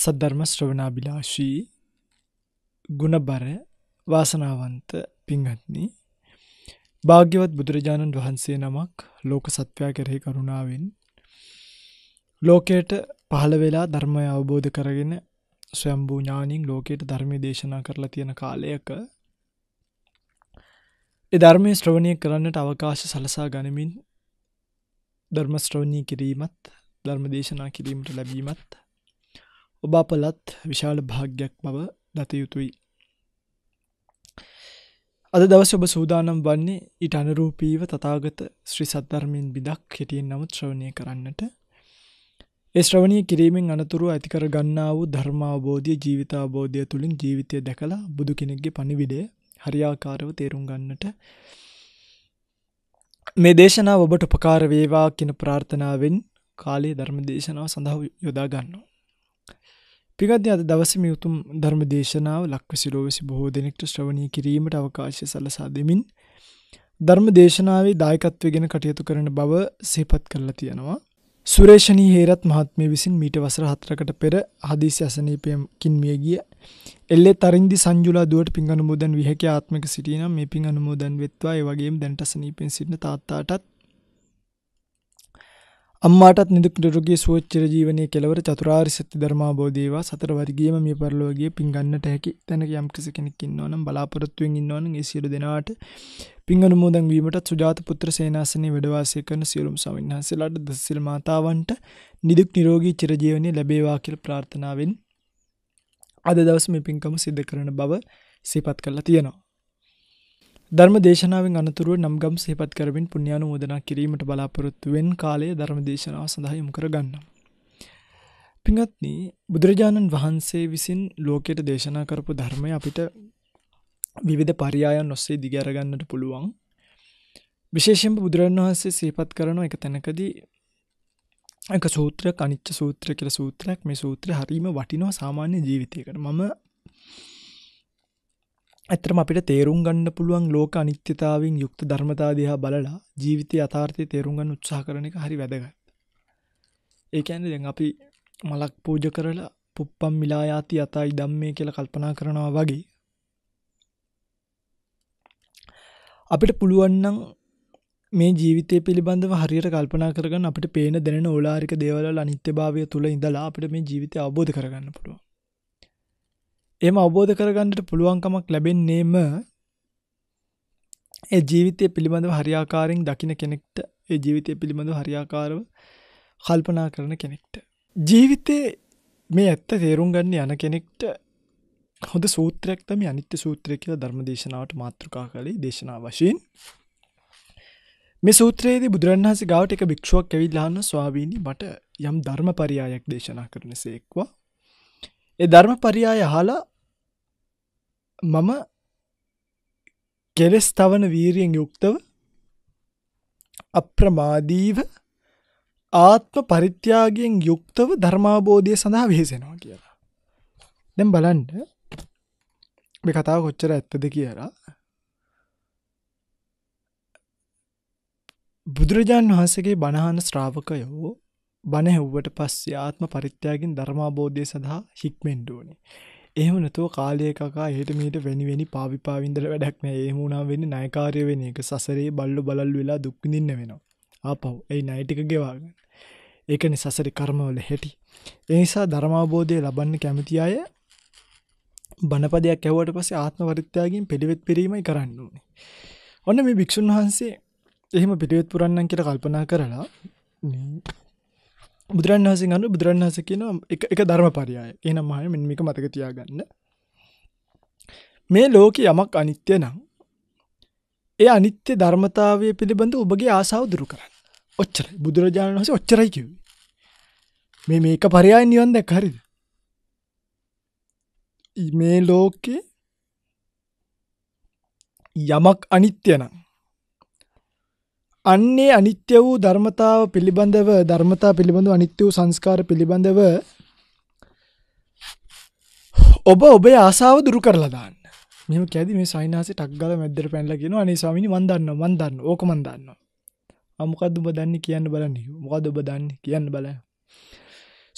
සද්ධර්ම ශ්‍රවනාබිලාශී ගුණබර වාසනාවන්ත පිංහත්නි භාග්‍යවත් බුදුරජාණන් වහන්සේ නමක් ලෝක සත්වයා කෙරෙහි කරුණාවෙන් ලෝකයට පහළ වෙලා ධර්මය අවබෝධ කරගෙන ස්වයම්භූ ඥානින් ලෝකයට ධර්මය දේශනා කරලා තියෙන කාලයක ධර්මය ශ්‍රවණය කරන්නට අවකාශ සලසා ගනිමින් ධර්ම ශ්‍රවණී කිරීමත් ධර්ම දේශනා කිරීමට ලැබීමත් ඔබ අපලත් විශාල භාග්‍යයක් බව දත යුතුයි. අද දවස ඔබ සූදානම් වන්නේ ඊට අනරූපීව තතාගත ශ්‍රී සද්ධර්මයෙන් බිදක් හිටියෙන් නමුත් ශ්‍රවණය කරන්නට ඒ ශ්‍රවණය කිරීමෙන් අනතුරුව ඇතිකර ගන්නා වූ ධර්මාබෝධය ජීවිතාබෝධය තුළින් ජීවිතය දැකලා බුදු කෙනෙක්ගේ පණිවිඩය හරියාකාරව තේරුම් ගන්නට මේ දේශනාව ඔබට උපකාර වේවා කියන ප්‍රාර්ථනාවෙන් කාලයේ ධර්ම දේශනාව සඳහා යොදා ගන්නවා පිගත්ද අද දවසම යුතුම් ධර්ම දේශනාව ලක්වසිරෝවෙසි බොහෝ දෙනෙක්ට ශ්‍රවණය කිරීමට අවකාශය සලසා දෙමින් ධර්ම දේශනාවේ දායකත්වය ගෙන කටයුතු කරන බව සේපත් කරලා තියෙනවා. සුරේෂණී හේරත් මහත්මය විසින් මීට වසර හතරකට පෙර හදිසි අසනීපයකින් මිය ගිය. එල්ලෙ තරින්දි සංජුලා දුවට පින් අනුමෝදන් විහැක ආත්මක සිටියනම් මේ පින් අනුමෝදන් වෙත්වා ඒ වගේම දැන්ට අසනීපෙන් සිටින තාත්තාටත් අම්මාටත් නිදුක් නිරෝගී සුව චිරජීවනයේ කෙලවර චතුරාර්ය සත්‍ය ධර්මාබෝධය වේවා සතර වර්ගීයම මිය පරලෝකීය පින් ගන්නට හැකි තැනක යම් කෙනෙක් ඉන්නවා නම් බලාපොරොත්තු වෙමින් ඉන්නවා නම් ඒ සියලු දෙනාට පින් අනුමෝදන් වීමටත් සුජාත පුත්‍ර සේනාසනයේ වැඩ වාසය කරන සියලුම සමින්හන්සලාට දසසිල් මාතාවන්ට නිදුක් නිරෝගී චිරජීවනයේ ලැබේවා කියලා ප්‍රාර්ථනාවෙන් අද දවසේ මේ පින්කම සිදු කරන බව සිපත් කරලා තියෙනවා ධර්ම දේශනාවෙන් අනතුරුව නම්ගම් සේපත් කරමින් පුුණ්‍යානු ෝදනා කිරීමට බලාපොරොත්තුවෙන් කාලය ධර්ම දේශනාව සඳහයම් කරගන්න. පිඟත්න බුදුරජාණන් වහන්සේ විසින් ලෝකයට දේශනා කරපු ධර්මය අපිට විවිධ පරියායන් ඔස්සේ දිගැරගන්නට පුළුවන්. විශේෂෙන් බුදුරන් වහන්සේ සේපත් කරන එක තැනකදී එක සූත්‍ර කනිච්ච සූත්‍ර කියල සූත්‍රයක් මේ සූත්‍ර හරීම වටිනෝ සාමාන්‍ය ජීවිතයකට මම ඇත්තටම අපිට තේරුම් ගන්න පුළුවන් ලෝක අනිත්‍යතාවෙන් යුක්ත ධර්මතා දිහා බලලා ජීවිතය යථාර්ථය තේරුම් ගන්න උත්සාහ කරන එක හරි වැදගත්. ඒ කියන්නේ දැන් අපි මලක් පූජ කරලා පුප්පම් මිලායාති යතයි ධම්මේ කියලා කල්පනා කරනවා වගේ අපිට පුළුවන් නම් මේ ජීවිතය පිළිබඳව හරියට කල්පනා කරගන්න අපිට පේන දැනෙන ඕලාරික දේවල් අනිත්‍යභාවය තුල ඉඳලා අපිට මේ ජීවිතය අවබෝධ කරගන්න පුළුවන්. එහෙම අවබෝධ කරගන්නට පුළුවන්කමක් ලැබෙන්නේම ඒ ජීවිතය පිළිබඳව හරියාකාරයෙන් දකින කෙනෙක්ට ඒ ජීවිතය පිළිබඳව හරියාකාරව කල්පනා කරන කෙනෙක්ට ජීවිතේ මේ ඇත්ත තේරුම් ගන්න යන කෙනෙක්ට හොඳ සූත්‍රයක් තමයි අනිත්‍ය සූත්‍රය කියලා ධර්මදේශනාවට මාතෘකා කළේ දේශනා වශයෙන් මේ සූත්‍රයේදී බුදුරන් වහන්සේ ගාවට එක භික්ෂුවක් ඇවිල්ලා අහන ස්වාමීනි මට යම් ධර්මපරයයක් දේශනා කරනසේක්වා ඒ ධර්මපරයය අහලා මම කෙලෙස් තවන වීරියෙන් යුක්තව අප්‍රමාදීව ආත්ම පරිත්‍යාගයෙන් යුක්තව ධර්මාබෝධය සඳහා වෙහෙසෙනවා කියලා. දැන් බලන්න මේ කතාව කොච්චර ඇත්තද කියලා. බුදුරජාන් වහන්සේගේ බණහන ශ්‍රාවකයෝ බණ හෙව්වට පස්සේ ආත්ම පරිත්‍යාගයෙන් ධර්මාබෝධය සඳහා හික්මෙන්න ඕනේ. එහමනතු කාලයකා හෙට මීට වැනිවෙනි පාවිපාවින්දල වැඩක් නෑ ඒහමුණා වෙන්න නයකාරය වෙන එක සසරේ බල්ලු බලල් වෙලා දුක්දින්න වෙනවා ආපව් ඒ නයිටික ගෙවාගන්න ඒකනි සසරි කර්මවල හැටි එනිසා ධර්මාබෝධය ලබන්න කැමති අය බණපදයක් ඇවට පසේ ආත්ම වරිත්‍යයාගෙන් පිළිවෙත් පිරීමයි කරන්න ඕනේ ඔන්න මේ භික්‍ෂූන් වහන්සේ එහෙම පිළිවෙත් පුරන්නන් කියට කල්පනා කරලා බුදුරන් වහසි අනු බුදුරන් හස කියන එක ධර්ම පරියාය එනම් මහන මෙමික මතක තියාගන්න මේ ලෝක යමක් අනිත්‍ය නම් ඒ අනිත්‍ය ධර්මතාවය පිළිබඳ ඔබගේ ආසාාව දුරු කරන්න ඔච්චර බුදුරජාණන් වහස ඔච්චරයි කිව මේ මේක පරයායි නිවන් දැක් හරිද මේ ලෝකේ යමක් අනිත්‍ය නම් අන්නේ අනිත්‍ය වූ ධර්මතාව පිළිබඳව ධර්මතා පිළිබඳව අනිත්‍ය වූ සංස්කාර පිළිබඳව ඔබ ඔබේ ආසාව දුරු කරලා දාන්න. මෙහෙම කියදි මේ සයින්හාසේ ටක් ගාලා මැද්දට පැනලා කියනවා අනේ ස්වාමීනි මන් දන්නවා මන් දන්නවා ඕක මන් දන්නවා. ආ මොකද්ද ඔබ දන්නේ කියන්න බලන්න. මොකද්ද ඔබ දන්නේ කියන්න බලන්න.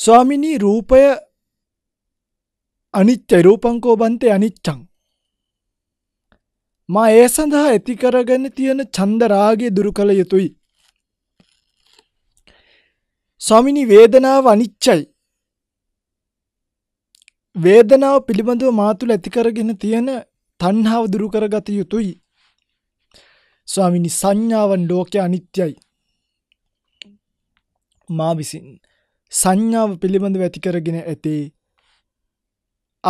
ස්වාමීනි රූපය අනිත්‍ය රූපංකෝ බන්තේ අනිච්ඡං මා ඒ සඳහා ඇති කරගෙන තියෙන ඡන්ද රාගය දුරු කළ යුතුයි. ස්වාමිනි වේදනාව අනිච්චයි. වේදනාව පිළිබඳව මා තුළ ඇති කරගෙන තියෙන තණ්හාව දුරු කරගත යුතුයි. ස්වාමිනි සංඥාවන් ලෝකයේ අනිත්‍යයි. මා විසින් සංඥාව පිළිබඳව ඇති කරගෙන ඇතේ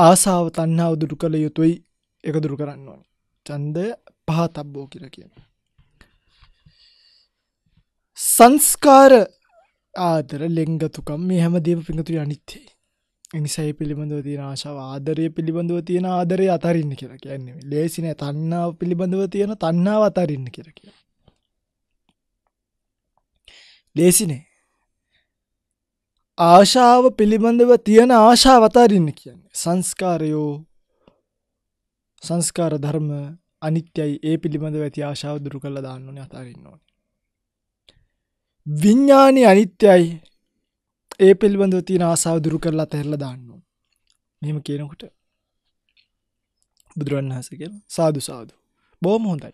ආසාව තණ්හාව දුරු කළ යුතුයි. ඒක දුරු කරන්න ඕනේ. ඡන්දය පහතබ්බෝ කියලා කියනවා. සංස්කාර ආදර ලෙංගතුකම් මේ හැම දේම පිඟතුරි අනිත්‍යයි. එනිසා ඒ පිළිබඳව තියෙන ආශාව ආදරය පිළිබඳව තියෙන ආදරය අතරින්න කියලා කියන්නේ. ලේසි නෑ තණ්හාව පිළිබඳව තියෙන තණ්හාව අතරින්න කියලා කියනවා. ලේසි නෑ. ආශාව පිළිබඳව තියෙන ආශාව අතරින්න කියන්නේ. සංස්කාරයෝ සංස්කාර ධර්ම අනිත්‍යයි ඒ පිළිබඳ ඇති ආශාව දුරු කළ දාන්නන අතාරන්න ඕන. විඤ්ඥානි අනිත්‍යයි ඒ පිළිබඳව තින ආසාාව දුරු කරලා තැරල දාන්නු. මෙම කියනකොට බුදුරන්හස කියල සාදු සාදු බෝම හොඳයි.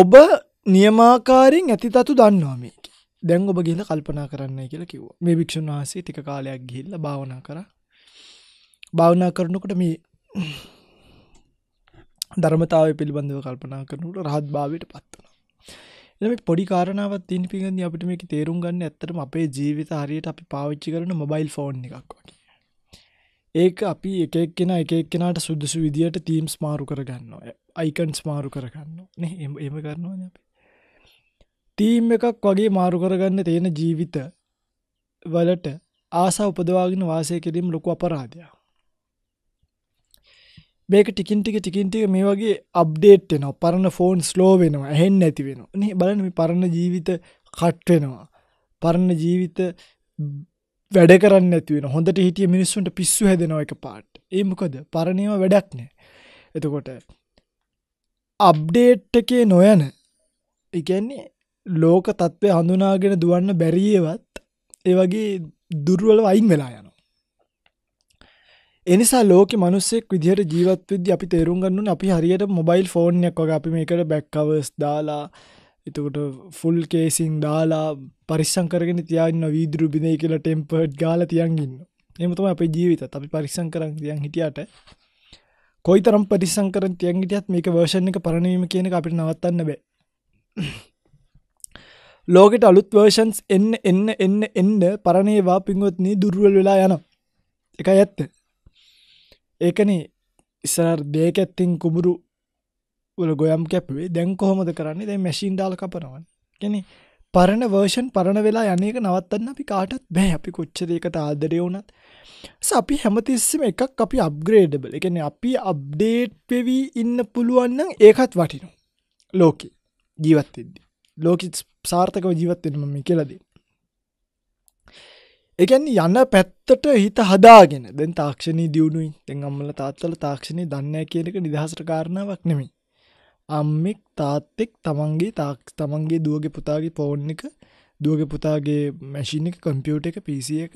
ඔබ නියමාකාරෙන් ඇතිතතු දන්නවාමේක දැන් ඔබ ගිල කල්පනා කරන්න කියලා කිව්ව මේ භික්ෂන් වහසේ ටික කාලයක් ගිල්ල භාවනා කර භාවනා කරනකොට මේ ධර්මතාව පිළිබඳව කල්පනා කරනට රහත් භාවයට පත්වන එම පොඩි කාරණාවත් තින් පිගඳ අපිට මේක තේරුම් ගන්න ඇතරම අපේ ජීවිත හරියට අපි පාවිච්චි කරන මොබයිල් ෆෝන් එකක් වගේ ඒක අපි එකක් කෙන එකක් කෙනට සුදුසු විදිහට තීම්ස් මාරු කරගන්න අයිකන්ස් මාරු කරගන්න එම කරනවා අප තීම් එකක් වගේ මාරු කරගන්න තියෙන ජීවිත වලට ආසා උපදවාගෙන වාසය කිරීම ලොකු අපරාධයක් මේක ටිකින් ටික ටිකින් ටික මේ වගේ අප්ඩේට් වෙනවා පරණ ෆෝන් ස්ලෝ වෙනවා ඇහෙන්න ඇති වෙනවා නේ බලන්න මේ පරණ ජීවිත කට් වෙනවා පරණ ජීවිත වැඩ කරන්න ඇති වෙන හොඳට හිටිය මිනිස්සුන්ට පිස්සු හැදෙනවා එක පාට් ඒ මොකද පරණේම වැඩක් නෑ එතකොට අප්ඩේට් එකේ නොයන ඉගැන්නේ ලෝක තත්ත්වය හඳුනාගෙන දුවන්න බැරියවත් ඒ වගේ දුර්වල වයින් වෙලා යන එනිසා ලෝක මනුස්සෙක් විදිහට ජීවත් විදදි අපි තේරුම් ගන්නුන් අපි හරියට මොබයිල් ෆෝන්යක් වගේ අපි මේකට බැක්කවස් දාලා එතකොට ෆුල් කේසින් දාලා පරිස්සං කරගෙන තියන්න වීදුරු බිනේ කියලා ටෙම්පර්ඩ් ගාල තියන්ගන්න එමතුම අප ජීවිත අපි පරිස්සං කරන් තියන් හිටියට කොයි තරම් පරිස්සං කරන තියන් හිටියත් මේක වර්ෂණ එක පරණවීම කියන අපිට නවත්තන්න බෑ ලෝකෙට අලුත් වර්ෂන්ස් එන්න එන්න එන්න එන්න පරණේවා පින්වත්නී දුර්වල් වෙලා යන එක ඇත්ත ඒකන ඉස්සර දේකඇත්තින් කුබුරු වල ගොයම් කැප්වේ දැන් කොහොමද කරන්නේ දැ මැශීන් දාල කපනවන් කෙනෙ පරණ වර්ෂන් පරණ වෙලා යනක නවත්තන්න අපි කාටත් බෑ අපි කොච්චදකට ආදරය වුනත් අපි හැමතිස්සම එකක් අපි අප්ග්‍රේඩබල එකන අපි අප්ඩේට් පෙවී ඉන්න පුළුවන්න ඒකත් වටිනු ලෝකෙ ජීවත්තෙද්දි ලෝකෙ සාර්ථකව ජීවත්තෙන්ම මේ කෙලදී එකන් යන පැත්තට හිත හදාගෙන දැන් තාක්ෂණී දියුණුයි දෙැන් අම්මල තාත්තල තාක්ෂණය දන්න කියනක නිදහසට කාරණාවක් නෙමි. අම්මෙක් තාත්තෙක් තමන්ගේ තාක් තමන්ගේ දුවගේ පුතාගේ පෝන් එක දුවගේ පුතාගේ මැශින එක කොම්පියුට එක පිසි එක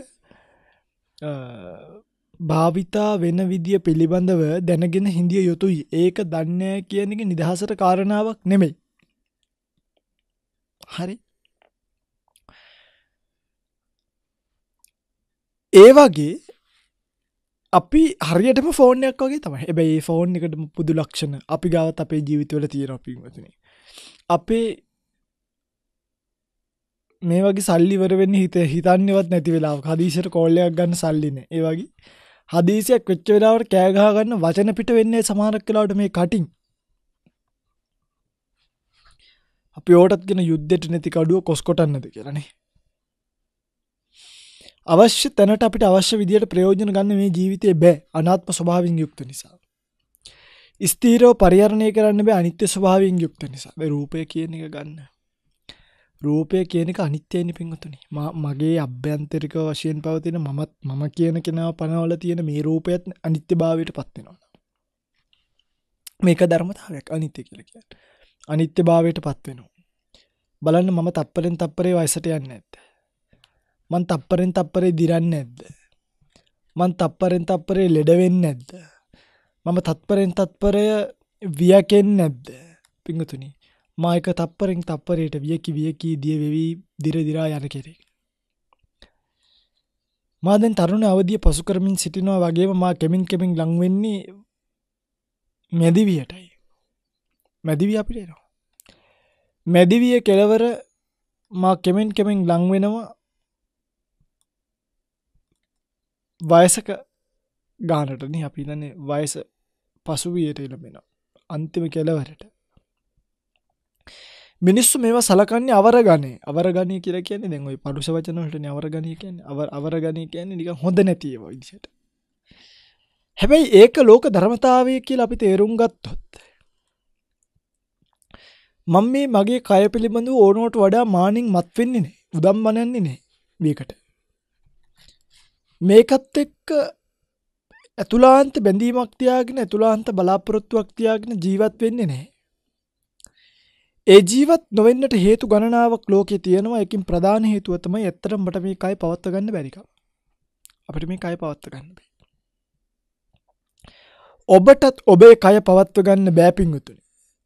භාවිතා වෙන විදිිය පිළිබඳව දැනගෙන හිදිය යුතුයි ඒක දන්න කියන එක නිදහසට කාරණාවක් නෙමෙයි. හරි ඒ වගේ අපි හරියටම ෆෝනයක් වගේ තමයි හැබැයි ෆෝන් එකටම පුදු ලක්ෂණ අපි ගාවත් අපේ ජීවිතවල තියෙන පිවතින අපේ මේ වගේ සල්ලිවරවෙන්න හිත හිතන්නවත් නැති වෙලා හදීශයට කෝල්ලයක් ගන්න සල්ලින ඒ වගේ හදීසියක් වෙච්ච වෙලාවට කෑගහගන්න වචන පිට වෙන්නේ සමාරක් කලාට මේ කටින් අපි ඕටත් ගෙන යුද්ධෙට නැති කඩුව කොස්කොටන්නද කියරනේ අවශ්‍ය තැනට අපිට අවශ්‍ය විදියට ප්‍රයෝජන ගන්න මේ ජීවිතය බෑ අනාත්ම ස්වභාවින් යුක්ත නිසා. ස්තීරෝ පරිහරණය කරන්න බෑ අනිත්‍ය ස්වභාවින් යුක්ත නිසා රූපය කියන එක ගන්න. රූපය කියන එක අනිත්‍යයනි පින්වතුනි මගේ අභ්‍යන්තරික වශයෙන් පවතින මමත් මම කියන කෙනාව පනවල තියෙන මේ රූපයත් අනිත්‍ය භාවයට පත්වෙනවා. මේක ධර්මතාවයක් අනිත්‍ය කියල කිය. අනිත්‍ය භාවයට පත්වෙනවා. බලන්න මම තත්පරෙන් තත්පරේ වයිසට යන්න ඇත්තේ මං තප්පරෙන් තප්පරේ දිරන්න ඇද්ද. මං තප්පරෙන් තප්පරේ ලෙඩවෙන්න ඇද්ද. මම තත්පරෙන් තත්පරය වියකෙන් නැද්ද පිංගතුනි මායක තප්පරෙන් තප්පරයට වියකි වියකී දියවෙවී දිරදිරා යන කෙරෙක්. මාදැන් තරුණ අවධිය පසු කරමින් සිටිනවා වගේම මා කෙමින් කෙමින් ලංවෙන්නේ මැදිවියටයි. මැදිවිය අපිට එනවා. මැදිවිය කෙලවර මා කෙමෙන් කෙමෙන් ලංවෙනවා වයසක ගානටන අපි දන්නේ වයස පසුවියට එළබෙන අන්තිම කෙලවරට මිනිස්සු මේවා සලකන්නේ අවර ගනේ අවර ගනය කියර කියන්නේ දෙ ඔයි පරුෂ වචනට අවර ගනය කියන්නේ අව අවර ගනය කියන්නේ නික හොඳ නැතිව විදිට හැබැයි ඒක ලෝක ධර්මතාවය කියල අපි තේරුම් ගත්තොත් මං මේ මගේ කය පිළිබඳු ඕනෝට වඩා මානින් මත්වෙන්නේ නේ උදම් මනන්නේ නේ මේකට මේකත් එක්ක ඇතුලාන්ත බැඳීමක් තියාගෙන ඇතුලාන්ත බලාපොරොත්තුවක් තියාගෙන ජීවත් වෙන්නේ නැහැ. ඒ ජීවත් නොවෙන්නට හේතු ගණනාවක් ලෝකේ තියෙනවා. ඒකින් ප්‍රධාන හේතුව තමයි ඇත්තටම මට මේ කය පවත්ව ගන්න බැරි කම. අපිට මේ කය පවත්ව ගන්න බැහැ. ඔබටත් ඔබේ කය පවත්ව ගන්න බෑ පිංගුතුනි.